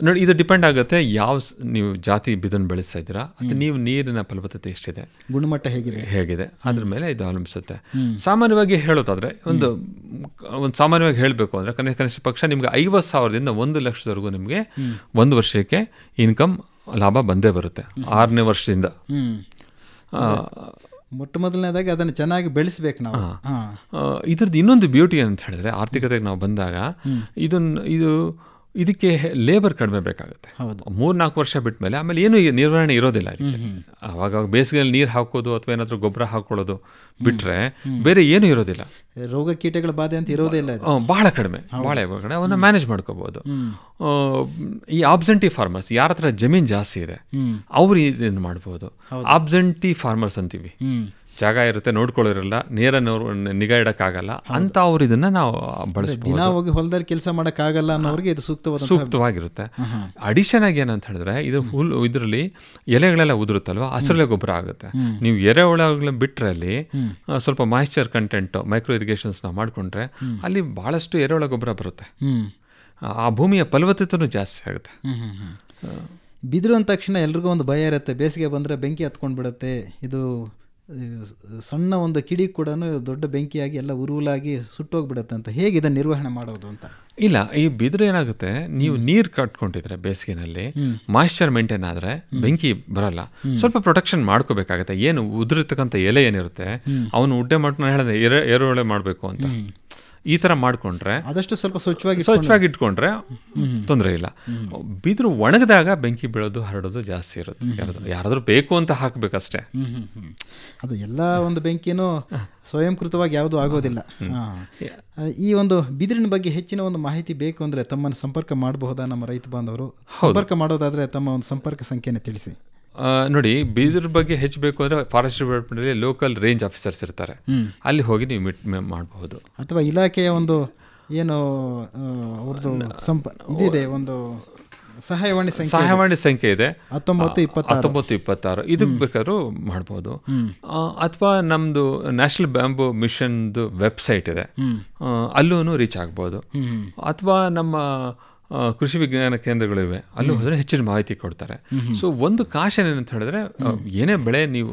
Speaker 2: ನೋಡಿ ಇದು ಡಿಪೆಂಡ್ ಆಗುತ್ತೆ ಯಾವ ನೀವು ಜಾತಿ ಬಿದನ್ನು ಬೆಳೆಸ್ತಾ ಇದ್ದೀರಾ ಅದು ನೀವು ನೀರಿನ ಫಲವತ್ತತೆ ಎಷ್ಟಿದೆ ಗುಣಮಟ್ಟ ಹೇಗಿದೆ ಹೇಗಿದೆ ಅದ್ರ ಮೇಲೆ ಇದು ಅವಲಂಬಿಸುತ್ತೆ ಸಾಮಾನ್ಯವಾಗಿ ಹೇಳೋದಾದ್ರೆ ಒಂದು ಒಂದು ಸಾಮಾನ್ಯವಾಗಿ ಹೇಳಬೇಕು ಅಂದರೆ ಕನಿಷ್ಠ ಕನಿಷ್ಠ ಪಕ್ಷ ನಿಮ್ಗೆ ಐವತ್ತು ಸಾವಿರದಿಂದ ಒಂದು ಲಕ್ಷದವರೆಗೂ ನಿಮಗೆ ಒಂದು ವರ್ಷಕ್ಕೆ ಇನ್ಕಮ್ ಲಾಭ ಬಂದೇ ಬರುತ್ತೆ ಆರನೇ ವರ್ಷದಿಂದ
Speaker 1: ಮೊಟ್ಟ ಮೊದಲನೇದಾಗಿ ಅದನ್ನು ಚೆನ್ನಾಗಿ ಬೆಳೆಸ್ಬೇಕು ನಾವು
Speaker 2: ಇದ್ರದ್ದು ಇನ್ನೊಂದು ಬ್ಯೂಟಿ ಅಂತ ಹೇಳಿದ್ರೆ ಆರ್ಥಿಕತೆಗೆ ನಾವು ಬಂದಾಗ ಇದನ್ನು ಇದು ಇದಕ್ಕೆ ಲೇಬರ್ ಕಡಿಮೆ ಬೇಕಾಗುತ್ತೆ ಮೂರು ನಾಲ್ಕು ವರ್ಷ ಬಿಟ್ಟ ಮೇಲೆ ಆಮೇಲೆ ಏನು ನಿರ್ವಹಣೆ ಇರೋದಿಲ್ಲ ಅವಾಗ ಬೇಸಿಗೆಯಲ್ಲಿ ನೀರು ಹಾಕೋದು ಅಥವಾ ಏನಾದರೂ ಗೊಬ್ಬರ ಹಾಕೊಳ್ಳೋದು ಬಿಟ್ಟರೆ ಬೇರೆ ಏನು ಇರೋದಿಲ್ಲ
Speaker 1: ರೋಗ ಕೀಟಗಳ ಬಾಧೆ ಅಂತ ಇರೋದೇ ಇಲ್ಲ
Speaker 2: ಬಹಳ ಕಡಿಮೆ ಬಹಳ ಕಡಿಮೆ ಅವನ್ನ ಮ್ಯಾನೇಜ್ ಮಾಡ್ಕೋಬಹುದು ಈ ಆಬ್ಸೆಂಟಿ ಫಾರ್ಮರ್ಸ್ ಯಾರ ಹತ್ರ ಜಮೀನು ಜಾಸ್ತಿ ಇದೆ ಅವ್ರು ಇದನ್ನು ಮಾಡ್ಬೋದು ಆಬ್ಸೆಂಟಿ ಫಾರ್ಮರ್ಸ್ ಅಂತೀವಿ ಜಾಗ ಇರುತ್ತೆ ನೋಡ್ಕೊಳ್ಳೋರಿಲ್ಲ ನೀರನ್ನು ನಿಗಾ ಇಡೋಕ್ಕಾಗಲ್ಲ ಅಂತ ಅವ್ರು ಇದನ್ನ ನಾವು ಬಳಸ್ಬೋದು
Speaker 1: ಹೋಗಿ ಹೊಲದಲ್ಲಿ ಕೆಲಸ ಮಾಡೋಕ್ಕಾಗಲ್ಲ ಅನ್ನೋರಿಗೆ ಇದು ಸೂಕ್ತವಾದ ಸೂಕ್ತವಾಗಿರುತ್ತೆ
Speaker 2: ಅಡಿಷನ್ ಆಗಿ ಏನಂತ ಹೇಳಿದ್ರೆ ಇದು ಹುಲ್ಲು ಇದರಲ್ಲಿ ಎಲೆಗಳೆಲ್ಲ ಉದುರುತ್ತಲ್ವ ಹಸಿರಲೆ ಗೊಬ್ಬರ ಆಗುತ್ತೆ ನೀವು ಎರೆ ಬಿಟ್ರೆ ಅಲ್ಲಿ ಸ್ವಲ್ಪ ಮಾಯಿಶ್ಚರ್ ಕಂಟೆಂಟ್ ಮೈಕ್ರೋ ಇರಿಗೇಷನ್ಸ್ ನಾವು ಮಾಡಿಕೊಂಡ್ರೆ ಅಲ್ಲಿ ಎರೆ ಎರೆಹುಳ ಗೊಬ್ಬರ ಬರುತ್ತೆ ಆ ಭೂಮಿಯ ಫಲವತ್ತತೆನೂ ಜಾಸ್ತಿ ಆಗುತ್ತೆ
Speaker 1: ಬಿದಿರು ಅಂದ ತಕ್ಷಣ ಎಲ್ರಿಗೂ ಒಂದು ಭಯ ಇರುತ್ತೆ ಬೇಸಿಗೆ ಬಂದರೆ ಬೆಂಕಿ ಹತ್ಕೊಂಡು ಬಿಡುತ್ತೆ ಇದು ಸಣ್ಣ ಒಂದು ಕಿಡಿ ಕೂಡ ದೊಡ್ಡ ಬೆಂಕಿಯಾಗಿ ಎಲ್ಲ ಉರುಲಾಗಿ ಸುಟ್ಟೋಗ್ಬಿಡುತ್ತೆ ಅಂತ ಹೇಗೆ ಇದನ್ನು ನಿರ್ವಹಣೆ ಮಾಡೋದು ಅಂತ
Speaker 2: ಇಲ್ಲ ಈ ಬಿದ್ರೆ ಏನಾಗುತ್ತೆ ನೀವು ನೀರು ಕಟ್ಕೊಂಡಿದ್ರೆ ಬೇಸಿಗೆನಲ್ಲಿ ಮಾಯಿಶ್ಚರ್ ಮೇಂಟೈನ್ ಆದರೆ ಬೆಂಕಿ ಬರಲ್ಲ ಸ್ವಲ್ಪ ಪ್ರೊಟೆಕ್ಷನ್ ಮಾಡ್ಕೋಬೇಕಾಗತ್ತೆ ಏನು ಉದುರಿರ್ತಕ್ಕಂಥ ಎಲೆ ಏನಿರುತ್ತೆ ಅವನು ಉಡ್ಡೆ ಮಾಡ್ಕೊಂಡು ಹೇಳಿದ್ರೆ ಏರೋಳೆ ಎರೆಹುಳೆ ಮಾಡಬೇಕು ಅಂತ ಈ ತರ ಮಾಡಿಕೊಂಡ್ರೆ ಆದಷ್ಟು ಸ್ವಲ್ಪ ಸ್ವಚ್ಛವಾಗಿ ಸ್ವಚ್ಛವಾಗಿ ಇಟ್ಕೊಂಡ್ರೆ ತೊಂದರೆ ಇಲ್ಲ ಬಿದಿರು ಒಣಗಿದಾಗ ಬೆಂಕಿ ಬೀಳೋದು ಹರಡೋದು ಜಾಸ್ತಿ ಇರುತ್ತೆ ಯಾರಾದರೂ ಬೇಕು ಅಂತ ಹಾಕಬೇಕಷ್ಟೇ
Speaker 1: ಅದು ಎಲ್ಲ ಒಂದು ಬೆಂಕಿನೂ ಸ್ವಯಂಕೃತವಾಗಿ ಯಾವ್ದು ಆಗೋದಿಲ್ಲ ಈ ಒಂದು ಬಿದಿರಿನ ಬಗ್ಗೆ ಹೆಚ್ಚಿನ ಒಂದು ಮಾಹಿತಿ ಬೇಕು ಅಂದ್ರೆ ತಮ್ಮನ್ನು ಸಂಪರ್ಕ ಮಾಡಬಹುದಾ ನಮ್ಮ ರೈತ ಬಾಂಧವರು ಸಂಪರ್ಕ ಮಾಡೋದಾದ್ರೆ ತಮ್ಮ ಒಂದು ಸಂಪರ್ಕ ಸಂಖ್ಯೆಯನ್ನು ತಿಳಿಸಿ
Speaker 2: ನೋಡಿ ಬೀದರ್ ಬಗ್ಗೆ ಹೆಚ್ಚಬೇಕು ಅಂದ್ರೆ ಫಾರೆಸ್ಟ್ ಡಿಪಾರ್ಟ್ಮೆಂಟಲ್ಲಿ ಲೋಕಲ್ ರೇಂಜ್ ಆಫೀಸರ್ಸ್ ಇರ್ತಾರೆ ಅಲ್ಲಿ ಹೋಗಿ ನೀವು ಮೀಟ್ ಮಾಡಬಹುದು
Speaker 1: ಅಥವಾ ಇಲಾಖೆಯ ಒಂದು ಏನು ಅವ್ರದ್ದು ಸಂಪ ಇದಿದೆ ಒಂದು ಸಹಾಯವಾಣಿ ಸಂಖ್ಯೆ ಸಹಾಯವಾಣಿ ಸಂಖ್ಯೆ ಇದೆ ಹತ್ತೊಂಬತ್ತು ಇಪ್ಪತ್ತು ಹತ್ತೊಂಬತ್ತು ಇಪ್ಪತ್ತಾರು ಇದಕ್ಕೆ
Speaker 2: ಬೇಕಾದ್ರೂ ಮಾಡ್ಬೋದು ಅಥವಾ ನಮ್ದು ನ್ಯಾಷನಲ್ ಬ್ಯಾಂಬು ಮಿಷನ್ದು ವೆಬ್ಸೈಟ್ ಇದೆ ಅಲ್ಲೂ ರೀಚ್ ಆಗ್ಬೋದು ಅಥವಾ ನಮ್ಮ ಕೃಷಿ ವಿಜ್ಞಾನ ಕೇಂದ್ರಗಳಿವೆ ಅಲ್ಲಿ ಹೋದರೆ ಹೆಚ್ಚಿನ ಮಾಹಿತಿ ಕೊಡ್ತಾರೆ ಸೊ ಒಂದು ಕಾಶನ್ ಏನಂತ ಹೇಳಿದ್ರೆ ಏನೇ ಬೆಳೆ ನೀವು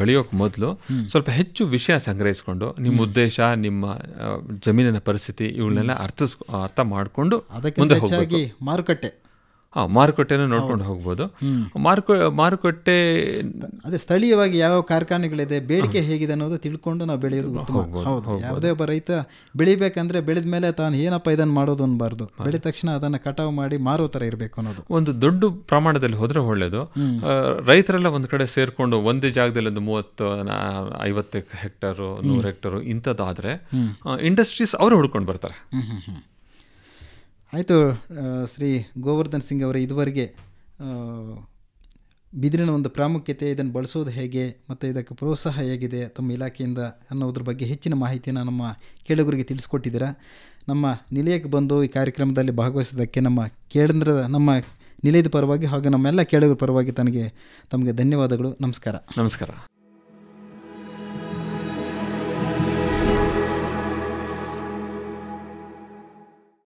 Speaker 2: ಬೆಳೆಯೋಕೆ ಮೊದಲು ಸ್ವಲ್ಪ ಹೆಚ್ಚು ವಿಷಯ ಸಂಗ್ರಹಿಸ್ಕೊಂಡು ನಿಮ್ಮ ಉದ್ದೇಶ ನಿಮ್ಮ ಜಮೀನಿನ ಪರಿಸ್ಥಿತಿ ಇವುಗಳನ್ನೆಲ್ಲ ಅರ್ಥ ಅರ್ಥ ಮಾಡಿಕೊಂಡು ಮುಂದೆ ಮಾರುಕಟ್ಟೆ ಹಾಂ
Speaker 1: ಮಾರುಕಟ್ಟೆನೂ ನೋಡ್ಕೊಂಡು ಹೋಗ್ಬೋದು ಮಾರುಕ ಮಾರುಕಟ್ಟೆ ಅದೇ ಸ್ಥಳೀಯವಾಗಿ ಯಾವ ಕಾರ್ಖಾನೆಗಳಿದೆ ಬೇಡಿಕೆ ಹೇಗಿದೆ ಅನ್ನೋದು ತಿಳ್ಕೊಂಡು ನಾವು ಬೆಳೆಯೋದು ಯಾವುದೇ ಒಬ್ಬ ರೈತ ಬೆಳಿಬೇಕಂದ್ರೆ ಬೆಳೆದ ಮೇಲೆ ತಾನು ಏನಪ್ಪ ಇದನ್ನ ಮಾಡೋದು ಅನ್ಬಾರ್ದು ಬೆಳೆದ ತಕ್ಷಣ ಅದನ್ನು ಕಟಾವು ಮಾಡಿ ಮಾರೋ ತರ ಇರಬೇಕು ಅನ್ನೋದು
Speaker 2: ಒಂದು ದೊಡ್ಡ ಪ್ರಮಾಣದಲ್ಲಿ ಹೋದರೆ ಒಳ್ಳೆಯದು ರೈತರೆಲ್ಲ ಒಂದು ಕಡೆ ಸೇರ್ಕೊಂಡು ಒಂದೇ ಜಾಗದಲ್ಲಿ ಒಂದು ಮೂವತ್ತು ಐವತ್ತು ಹೆಕ್ಟರ್ ನೂರು ಹೆಕ್ಟರ್ ಇಂಥದ್ದಾದರೆ ಇಂಡಸ್ಟ್ರೀಸ್ ಅವರು ಹುಡ್ಕೊಂಡು ಬರ್ತಾರೆ
Speaker 1: ಆಯಿತು ಶ್ರೀ ಗೋವರ್ಧನ್ ಸಿಂಗ್ ಅವರು ಇದುವರೆಗೆ ಬಿದಿರಿನ ಒಂದು ಪ್ರಾಮುಖ್ಯತೆ ಇದನ್ನು ಬಳಸೋದು ಹೇಗೆ ಮತ್ತು ಇದಕ್ಕೆ ಪ್ರೋತ್ಸಾಹ ಹೇಗಿದೆ ತಮ್ಮ ಇಲಾಖೆಯಿಂದ ಅನ್ನೋದ್ರ ಬಗ್ಗೆ ಹೆಚ್ಚಿನ ಮಾಹಿತಿಯನ್ನು ನಮ್ಮ ಕೇಳುಗರಿಗೆ ತಿಳಿಸ್ಕೊಟ್ಟಿದ್ದೀರಾ ನಮ್ಮ ನಿಲಯಕ್ಕೆ ಬಂದು ಈ ಕಾರ್ಯಕ್ರಮದಲ್ಲಿ ಭಾಗವಹಿಸೋದಕ್ಕೆ ನಮ್ಮ ಕೇಂದ್ರದ ನಮ್ಮ ನಿಲಯದ ಪರವಾಗಿ ಹಾಗೂ ನಮ್ಮೆಲ್ಲ ಕೇಳುಗರ ಪರವಾಗಿ ತನಗೆ ತಮಗೆ ಧನ್ಯವಾದಗಳು ನಮಸ್ಕಾರ ನಮಸ್ಕಾರ